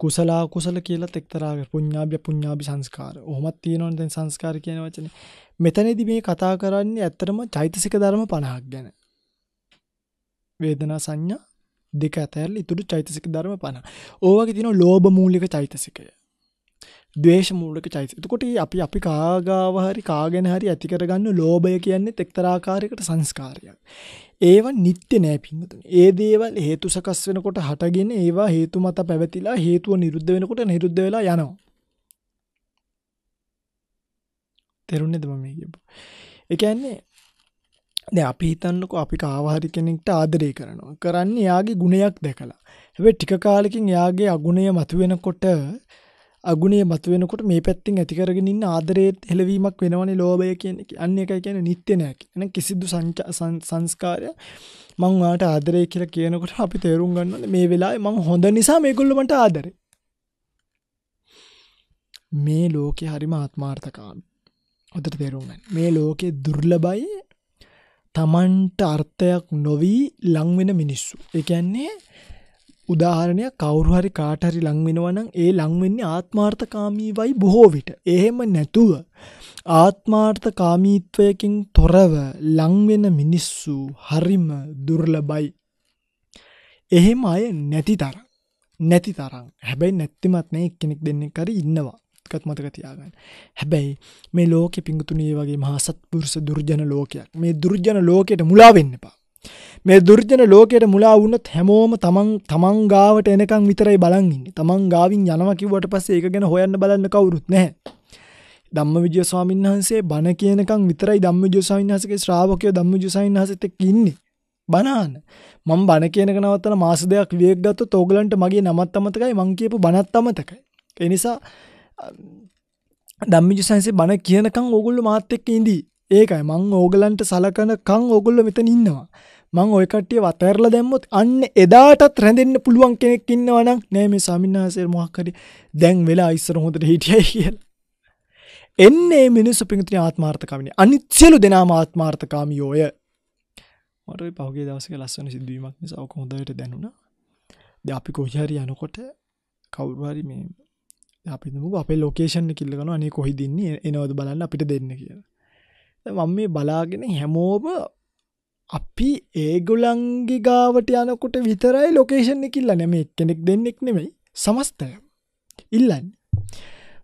කුසලා කුසල කියලා තෙක්තරාග පුඥාභ්‍ය පුඥාභි සංස්කාර හොමත් තියෙනවන් දැන් සංස්කාර කියන වචන මෙතනදි මේ කතා කරන්නේ ඇත්තරම චෛතසික ධර්ම පණහක් ගැන වේදනා සංඥා දෙක ඇතැල් ඉතුරු චෛතසික ධර්ම පණ ඕවගේ තින ලෝබ මූලික චෛතසිකය ද්වේෂ මූලක චෛතසික. එතකොට අපි අපි කාගාව හරි කාගෙන හරි ඇති කරගන්න ලෝභය කියන්නේ එක්තරාකාරයකට සංස්කාරයක්. ඒව නිත්‍ය නෑ පින්නතුනි. ඒ දේවල් හේතු සකස් වෙනකොට හටගෙන ඒවා හේතු මත පැවතිලා හේතුව නිරුද්ධ වෙනකොට නිරුද්ධ වෙලා යනවා. තේරුණේද මම කියපුව? ඒ කියන්නේ දැන් අපි හිතන්නකෝ අපි කාව හරි කෙනෙක්ට ආදරය කරනවා. කරන්නේ එයාගේ ගුණයක් දැකලා. හැබැයි ටික කාලෙකින් එයාගේ අගුණය මතුවෙනකොට අගුණේ මතුවෙනකොට මේ පැත්තෙන් ඇති කරගෙන ඉන්න ආදරයේ හෙලවීමක් වෙනවනේ ලෝභය කියන්නේ. අන්න ඒකයි කියන්නේ නිත්‍ය නෑ කියන. කිසිදු සංස්කාරය මං වාට ආදරය කියලා කියනකොට අපි තේරුම් ගන්න ඕනේ මේ වෙලාවේ මං හොඳ නිසා මේගොල්ලෝ මට ආදරේ. මේ ලෝකේ හරිම ආත්මාර්ථකාමී. හොඳට තේරුම් ගන්න. මේ ලෝකේ දුර්ලභයි තමන්ට අර්ථයක් නොවී ලං වෙන මිනිස්සු. ඒ කියන්නේ උදාහරණයක් කවුරු හරි කාටහරි ලං වෙනවා නම් ඒ ලං වෙන්නේ ආත්මාර්ථකාමීවයි බොහෝ විට. එහෙම නැතුව ආත්මාර්ථකාමීත්වයකින් තොරව ලං වෙන මිනිස්සු හරිම දුර්ලභයි. එහෙම අය නැති තරම්. නැති තරම්. හැබැයි නැත්තිමත් නෑ එක්කෙනෙක් දෙන්නෙක් හරි ඉන්නවා. එකත් මතක තියාගන්න. හැබැයි මේ ලෝකෙ පිංගුතුනේ වගේ මහා සත්පුරුෂ දුර්ජන ලෝකයක්. මේ දුර්ජන ලෝකයට මුලා වෙන්න එපා. මේ දුර්ජන ලෝකයට මුලා වුණොත් හැමෝම තමන් තමන් ගාවට එනකන් විතරයි බලන් ඉන්නේ. තමන් ගාවින් යනවා කිව්වට පස්සේ ඒක ගැන හොයන්න බලන්න කවුරුත් නැහැ. ධම්මවිජය ස්වාමීන් වහන්සේ බණ කියනකම් විතරයි ධම්මවිජය ස්වාමීන් වහන්සේගේ ශ්‍රාවකයෝ ධම්මවිජය ස්වාමීන් වහන්සේත් එක්ක ඉන්නේ. බනහන මම බණ කියනක නවත්තන මාස දෙයක් වියෙක් ගත්තොත් ඕගලන්ට මගේ නමත් අමතකයි මං කියපු බණත් අමතකයි. ඒ නිසා ධම්මවිජය ස්වාමීන්සේ බණ කියනකම් ඕගොල්ලෝ මාත් එක්ක ඉඳී. ඒකයි මං ඕගලන්ට සලකනකං ඕගොල්ල මෙතන ඉන්නවා. මං ඔය කට්ටිය වතරල දැම්මොත් අන්න එදාටත් රැඳෙන්න්න පුළුවන් කෙනෙක් ඉන්නවනම් නෑම සමින්හසර මොක්කරි දැන් වෙලා ඉස්සර හොඳට හිටියයි කියල්. එන්නේ මිනිස්සු පිගතින ආත්මාර්ථකාමිනි අනිත්සියලු දෙනා ආත්මාර්ථකාමියෝය මට පහුගේ දවසක ලස්සන සිදුවීමක් නිසා කොහොඳට දැනුණා ද අපි කොහරි යනකොට කවුරුහරි මේ අපිම අපේ ලෝකේෂන් කිල්ලගන අනේ කොහිදින්නේ එනවද බලන්න අපිට දෙන්න කියලා මම මේ බලාගෙන හැමෝම අපි ඒගොලංගි ගාවට යනකොට විතරයි ලොකේෂන් එකකිල්ල නැම කෙනෙක් දෙන්නෙක් නෙමෙයි සමස්තය ඉල්ලන්න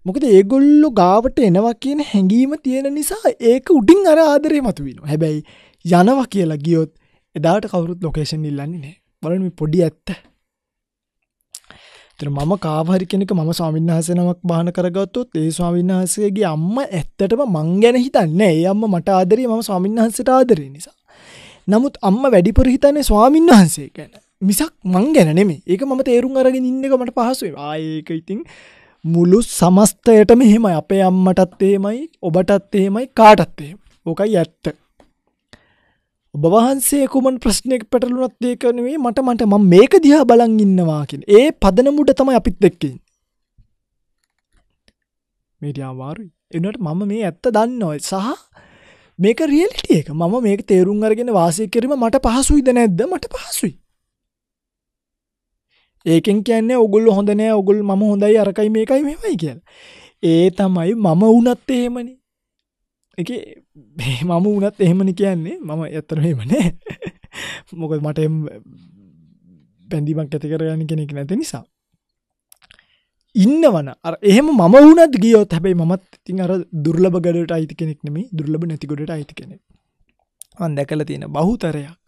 මොකද ඒගොල්ලො ගාවට එනවා කියන හැඟීම තියෙන නිසා ඒක උඩින් අර ආදරය මතුවෙන හැබැයි යනවා කියලා ගියොත් එදාට කවරුත් ලොකේෂන් ඉල්ලන්නේ නෑ බලම පොඩි ඇත්ත ඒතර මම කාවහරි කෙනෙක් මම ස්වාමින්වහන්සේ නමක් බාහන කරගත්තොත් ඒ ස්වාමින්වහන්සේගේ අම්මා ඇත්තටම මං ගැන හිතන්නේ ඒ අම්මා මට ආදරේ මම ස්වාමින්වහන්සේට ආදරේ නිසා. නමුත් අම්මා වැඩිපුර හිතන්නේ ස්වාමින්වහන්සේ ගැන. මිසක් මං ගැන නෙමේ. ඒක මම තේරුම් අරගෙන ඉන්න එක මට පහසු වෙනවා. ඒක ඉතින් මුළු සමස්තයටම එහෙමයි. අපේ අම්මටත් එහෙමයි, ඔබටත් එහෙමයි, කාටත් එහෙමයි. ඕකයි ඇත්ත. ඔබවහන්සේ කුමන් ප්‍රශ්නයක් පැටලුනත් ඒක නෙවෙයි මට මට මම මේක දිහා බලන් ඉන්නවා කියන. ඒ පදනමුඩ තමයි අපිත් එක්ක ඉන්නේ. මේටි අමාරුයි. එනට මම මේ ඇත්ත දන්නවා සහ මේක රියලිටි එක. මම මේක තේරුම් අරගෙන වාසය කිරීම මට පහසුයිද නැද්ද? මට පහසුයි. ඒකෙන් කියන්නේ ඔගොල්ලෝ හොඳ නෑ. ඔගොල්ලෝ මම හොඳයි අරකයි මේකයි මෙහෙමයි කියලා. ඒ තමයි මම වුණත් එහෙමනේ. එක මම වනත් එහෙමනි කියන්නේ මම ඇත්තරහෙමනේ මොකද මට පැඳීමක් ඇති කරගන්න කෙනෙක් නැති නිසා ඉන්නවන එහෙම මම වුණත් ගියෝත් හැබැයි මත් ඉතින් අර දුර්ලබ ගඩට අයිති කෙනෙක් නෙම දුර්ලබ නැතිකොඩට අයිති කෙනෙක් වන් දැකල තියෙන බහුතරයක්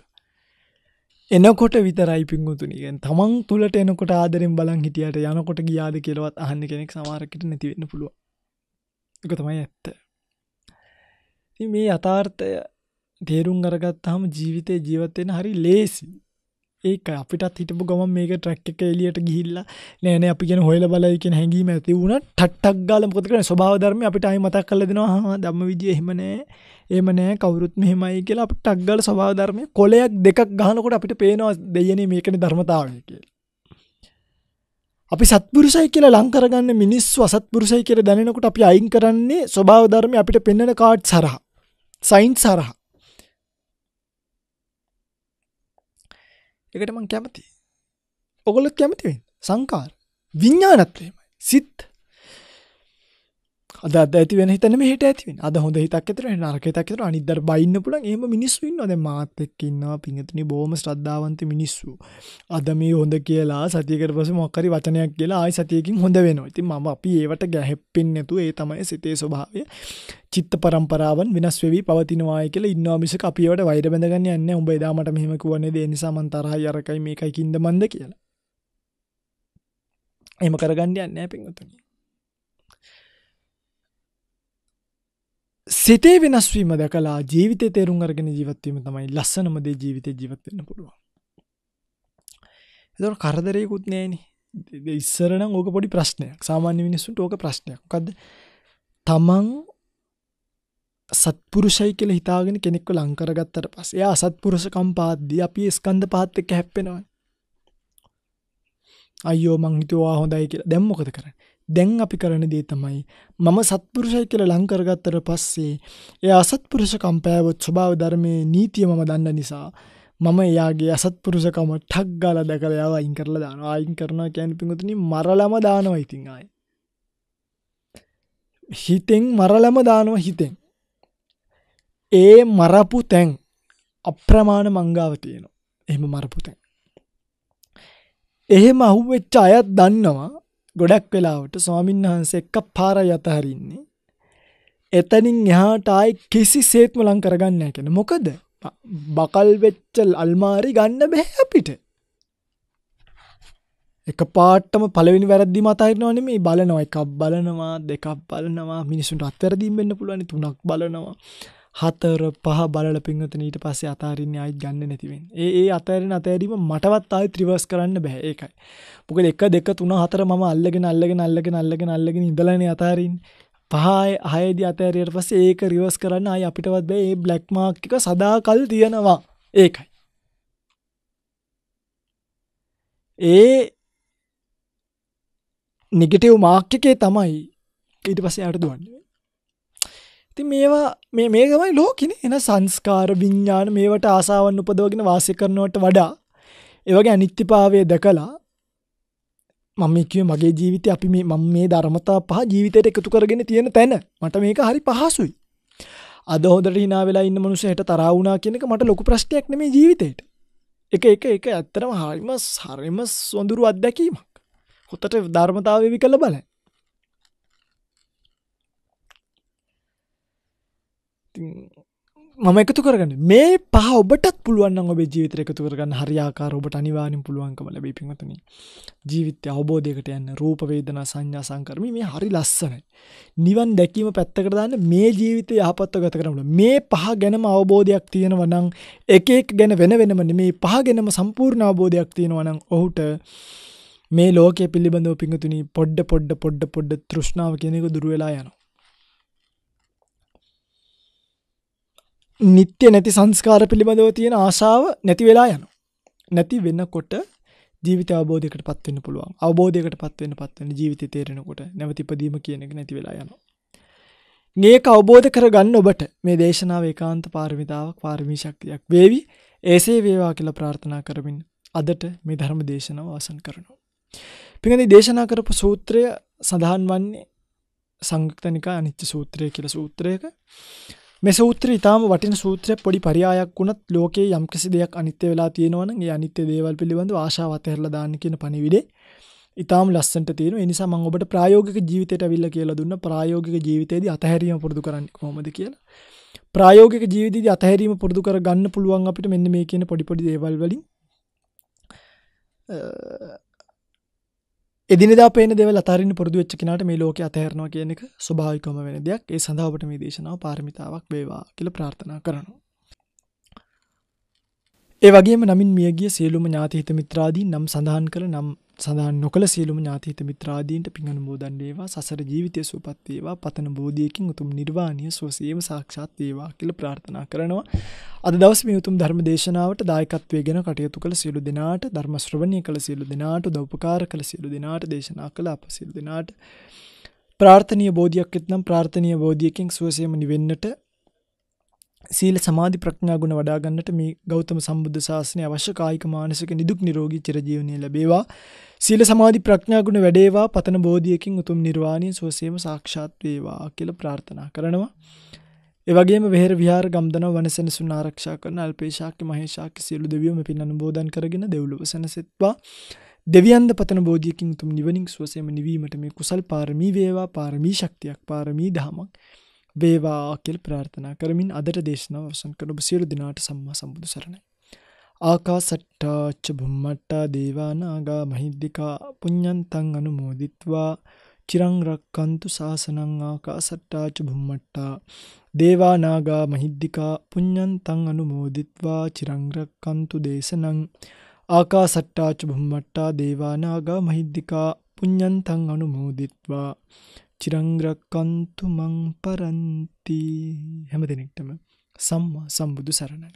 එනකොට විතරයි පින්ගුතුනිගෙන් තමන් තුළට එනකොට ආදරෙන් බලන් හිටියට යනකොට ගියාද කියලවත් අහන්න කෙනෙක් සමාරකට නැතිවෙන්න පුළුව එක තමයි ඇත්ත ති මේ යථාර්ථය තේරුම් අරගත්තාම ජීවිතය ජීවත්වෙන හරි ලේසි ඒක අපිටත් හිටපු ගමන් මේක ට්‍රක් එක එලියට ගිහිල්ලා නෑන අපි ගෙන හොල බලය කියෙන හැඟීම ඇති වුණ ටක් ගාල පොත කරන ස්භාවධර්ම අපිට අයි මතක් කල දෙෙනවා හා දම්ම විජිය හෙමනෑ ඒම නෑ කවරුත් මෙහෙමයි කියලා අප ටක්ගල ස්භාධර්මය කොලයක් දෙකක් ගහනකොට අපිට පේනවා දෙයන මේකන ධර්මතාවය කියල අපි සත්පුරුසයි කියලා ලංකරගන්න මිනිස් වසත්පුරුසයි කියර දැනෙනකොට අපි අයින් කරන්නේ ස්වභාවධර්මය අපිට පෙන්න්නන කාඩ් සරහා සයින්ස් හරහා එකට මං කැමති ඔගොලොත් කැමතිවෙන් සංකාර විඤ්ඥානත්වේමයි සිත් අද අද ඇති වෙන හිතන මෙහෙට ඇති වෙන. අද හොඳ හිතක් ඇතර නරක හිතක් ඇතර අනිද්දර බයින්න පුළුවන්. එහෙම මිනිස්සු ඉන්නවා. දැන් මාත් එක්ක ඉන්නවා පිංගුතුනි බොහොම ශ්‍රද්ධාවන්ත මිනිස්සු. අද මේ හොඳ කියලා සතියකට පස්සේ මොකක් හරි වචනයක් කියලා ආයි සතියකින් හොඳ වෙනවා. ඉතින් මම අපි ඒවට ගැහෙප්පෙන්නේ නැතුව ඒ තමයි සිතේ ස්වභාවය. චිත්ත પરම්පරාවන් වෙනස් වෙවි පවතිනවායි කියලා ඉන්නවා මිසක අපි ඒවට වෛර බැඳගන්න යන්නේ නැහැ. උඹ එදා මට මෙහෙම කිව්වනේ ඒ නිසා මං තරහයි අරකයි මේකයි කින්ද මන්ද කියලා. එහෙම කරගන්න යන්නේ නැහැ පිංගුතුනි. සිතේ වෙනස්වීම දැකලා ජීවිත තේරුම් අරගෙන ජීවත්වීම තමයි ලස්සනමදේ ජීවිතය ජීවත්වෙන්න පුළුවන්. එතට කරදරයකුත් නෑන ඉස්සරන ඕක පොඩි ප්‍රශ්නයක් සාමාන්‍ය මිනිස්සුන්ට ඕක ප්‍රශ්නයක් කද තමන් සත්පුරුෂයි කියල හිතාගෙන කෙනෙක්ව ලංකරගත්තට පස් එයා සත්පුරුෂකම් පාද්දී අපි ස්කන්ධ පාත් එක හැප්පෙනවා අයෝ මංහිතවා හොඳයි කියලා දැම්මොකද කරන්න දැන් අපි කරන දේ තමයි මම සත්පුරුෂය කියලා ලං කරගත්තට පස්සේ ඒ අසත්පුරුෂකම් පෑවොත් ස්වභාව ධර්මයේ නීතිය මම දන්න නිසා මම එයාගේ අසත්පුරුෂකම ටක් ගාලා දැකලා යාව අයින් කරලා දානවා අයින් කරනවා කියන්නේ පිඟුතුනි මරලම දානවා ඉතින් ආයේ හිතෙන් මරලම දානවා හිතෙන් ඒ මරපු තැන් අප්‍රමාණ මංගාව තියෙනවා එහෙම මරපු තැන් එහෙම අහුවෙච්ච අයත් දන්නවා ගොඩක් වෙලාවට ස්වාමින් වහන්සේ එක පාරයි අතහරින්නේ. එතනින් එහාට ආයි කිසිසේත්ම ලං කරගන්න නැහැ කියන. මොකද බකල් වෙච්ච අල්මාරි ගන්න බෑ අපිට. එක පාටම පළවෙනි වැරදි මතහිරනවා නෙමෙයි බලනවා එකක් බලනවා දෙකක් බලනවා මිනිසුන්ට අත්වැරදීම් වෙන්න පුළුවන් තුනක් බලනවා හතර පහ බලල පින්වතන ඊට පස්සේ අතාරන්නේ අයිත් ගන්න නැතිවෙන් ඒ ඒ අතරෙන් අතෑරීම මටවත් ආයි ත්‍රිවස් කරන්න බැහැ එකයි පුකල එක දෙක තුන හතර ම අල්ලගෙන අල්ලගෙන අල්ලගෙන අල්ලගෙන අල්ලගෙන ඉඳලන අතාරින් පහයි අයදි අතෑරයට පස්ස ඒක රිවස් කරන්න අය අපිටවත් බෑ ඒ බ්ලක් මාක්ක සදාකල් තියෙනවා ඒකයි ඒ නිගටව් මාක්්‍යකේ තමයි ඊට පස්සේ අයට දුවන්නේ ති මේවා මේ මේකමයි ලෝකෙන එන සංස්කාර විඤ්ඥාන මේවට ආසාවන් උපදෝගෙන වාසය කරනවට වඩා ඒවගේ අනිත්‍යභාවය දැකලා මමකව මගේ ජීවිතය අපි මේ මම මේ ධර්මතා පහ ජීවිතයට එකතු කරගෙන තියෙන තැන මට මේක හරි පහසුයි. අද හොදට හිනාවෙලා ඉන්න මනුසයට තරවුණා කියනක මට ලොකු ප්‍රශ්ටයක් නෙමේ ජීවිතයට. එක එක එක ඇත්තරම හරිම හරිම සොඳුරු අත්දැකීමක්. හොතට ධර්මතාවය විකල බලයි. මම එකතු කරගන්න මේ පහ ඔබටත් පුළුවන් ඔබේ ජීවිතර එකතු කරගන්න හරියාකාර ඔබට අනිවානින් පුළුවන්කම ලැබේ පින්වතන ජීවිතය අවබෝධයකට යන්න රූපවේදනා සංඥා සංකරම මේ හරි ලස්සනයි නිවන් දැකීම පැත්තකරදාන්න මේ ජීවිතය යහපත්ව ගත කරනට මේ පහ ගැනම අවබෝධයක් තියෙනවනං එකෙක් ගැන වෙන වෙනමන මේ පහ ගැනම සම්පූර්ණ අවබෝධයක් තියෙනවනං ඔහුට මේ ලෝකය පිළිබඳව පිඟතුනි පොඩ්ඩ පොඩ්ඩ පොඩ්ඩ පොඩ්ඩ තෘෂ්ණාව කෙනෙක දුරවෙලා යනවා නිත්‍ය නැති සංස්කාර පිළිබඳව තියෙන ආශාව නැති වෙලා යනවා. නැති වෙනකොට ජීවිත අවබෝධයකට පත් වෙන්න පුළුවන්. අවබෝධයකට පත් වෙන්න පත් වෙන ජීවිතය තේරෙනකොට නැවත ඉපදීම කියන එක නැති වෙලා යනවා. මේක අවබෝධ කරගන්න ඔබට මේ දේශනාව ඒකාන්ත පාරමිතාවක් පාරමී ශක්තියක් වේවි. ඒසේ වේවා කියලා ප්‍රාර්ථනා කරමින් අදට මේ ධර්ම දේශනාව අවසන් කරනවා. පිඟදී දේශනා කරපු සූත්‍රය සඳහන් වන්නේ සංයුක්ත නිකාය අනිත්‍ය සූත්‍රය කියලා සූත්‍රයක මේ සූත්‍රය ඉතාම වටින සූත්‍රය පොඩි පරියායක් වුණත් ලෝකයේ යම්කිසි දෙයක් අනිත්‍ය වෙලා තියෙනවා නම් ඒ අනිත්‍ය දේවල් පිළිබඳව ආශාව අතහැරලා දාන්න කියන පණිවිඩේ ඉතාම ලස්සනට තියෙනවා. ඒ නිසා මම ඔබට ප්‍රායෝගික ජීවිතයට අවිල්ලා කියලා දුන්න ප්‍රායෝගික ජීවිතයේදී අතහැරීම පුරුදු කරන්නේ කොහොමද කියලා. ප්‍රායෝගික ජීවිතයේදී අතහැරීම පුරුදු කරගන්න පුළුවන් අපිට මෙන්න මේ කියන පොඩි පොඩි දේවල් වලින් එදිනදා පේන දෙවල් අතරින් පුරුදු වෙච්ච කෙනාට මේ ලෝකේ අතහැරනවා කියන එක ස්වභාවිකවම වෙන දෙයක්. ඒ සඳහා ඔබට මේ දේශනාව පාරමිතාවක් වේවා කියලා ප්‍රාර්ථනා කරනවා. ඒ වගේම නමින් මියගිය සියලුම ඥාති හිත මිත්‍රාදී නම් සඳහන් කළ නම් සඳහන් නොකළ සියලුම ඥාතීත මිත්‍රාදීන්ට පින් අනුමෝදන් වේවා සසර ජීවිතය සුවපත් වේවා පතන බෝධියකින් උතුම් නිර්වාණය සුවසේම සාක්ෂාත් වේවා කියලා ප්‍රාර්ථනා කරනවා අද දවස් මේ උතුම් ධර්ම දේශනාවට දායකත්වයේ ගැන කටයුතු කළ සියලු දෙනාට ධර්ම ශ්‍රවණය කළ සියලු දෙනාට උදව්පකාර කළ සියලු දෙනාට දේශනා කළ අප සියලු දෙනාට ප්‍රාර්ථනීය බෝධියක් එක්නම් ප්‍රාර්ථනීය බෝධියකින් සුවසේම නිවෙන්නට සීල සමාධි ප්‍රඥා ගුණ වඩා ගන්නට මේ ගෞතම සම්බුද්ධ ශාසනය අවශ්‍ය කායික මානසික නිදුක් නිරෝගී චිරජීවනය ලැබේවා. සීල සමාධි ප්‍රඥා ගුණ වැඩේවා පතන බෝධියකින් උතුම් නිර්වාණය සුවසේම සාක්ෂාත් වේවා කියලා ප්‍රාර්ථනා කරනවා. එවගේම වෙහෙර විහාර ගම්දන වනසෙන සුන් ආරක්ෂා කරන අල්පේශාක්‍ය මහේශාක්‍ය සියලු දෙවියෝ පින් අනුබෝධන් කරගෙන දෙව්ලොව සැනසෙත්වා දෙවියන්ද පතන බෝධියකින් උතුම් නිවනින් සුවසේම නිවීමට මේ කුසල් පාරමී වේවා පාරමී ශක්තියක් පාරමී දහමක් වේවා කෙල් ප්‍රාර්ථනා කරමින් අදර දේශනාව අවසන් කර ඔබ සියලු දිනාට සම්මා සම්බුදු සරණයි. ආකාසට්ටාච්ච බුම්මට්ටා දේවානාගා මහිද්දිකා පුඤ්ඤන්තං අනුමෝදිත්වා චිරංරක්කන්තු සාසනං ආකාසට්ටාච බුම්මට්ටා දේවානාගා මහිද්දිකා පුඤ්ඤන්තං අනුමෝදිත්වා චිරංරක්කන්තු දේශනං ආකාසට්ටාච බුම්මට්ටා දේවානාගා මහිද්දිකා පුඤ්ඤන්තං අනුමෝදිත්වා චිරංග්‍රකන්තු මං පරන්ති හැම දෙනෙක්ටම සම්මා සම්බුදු සරණයි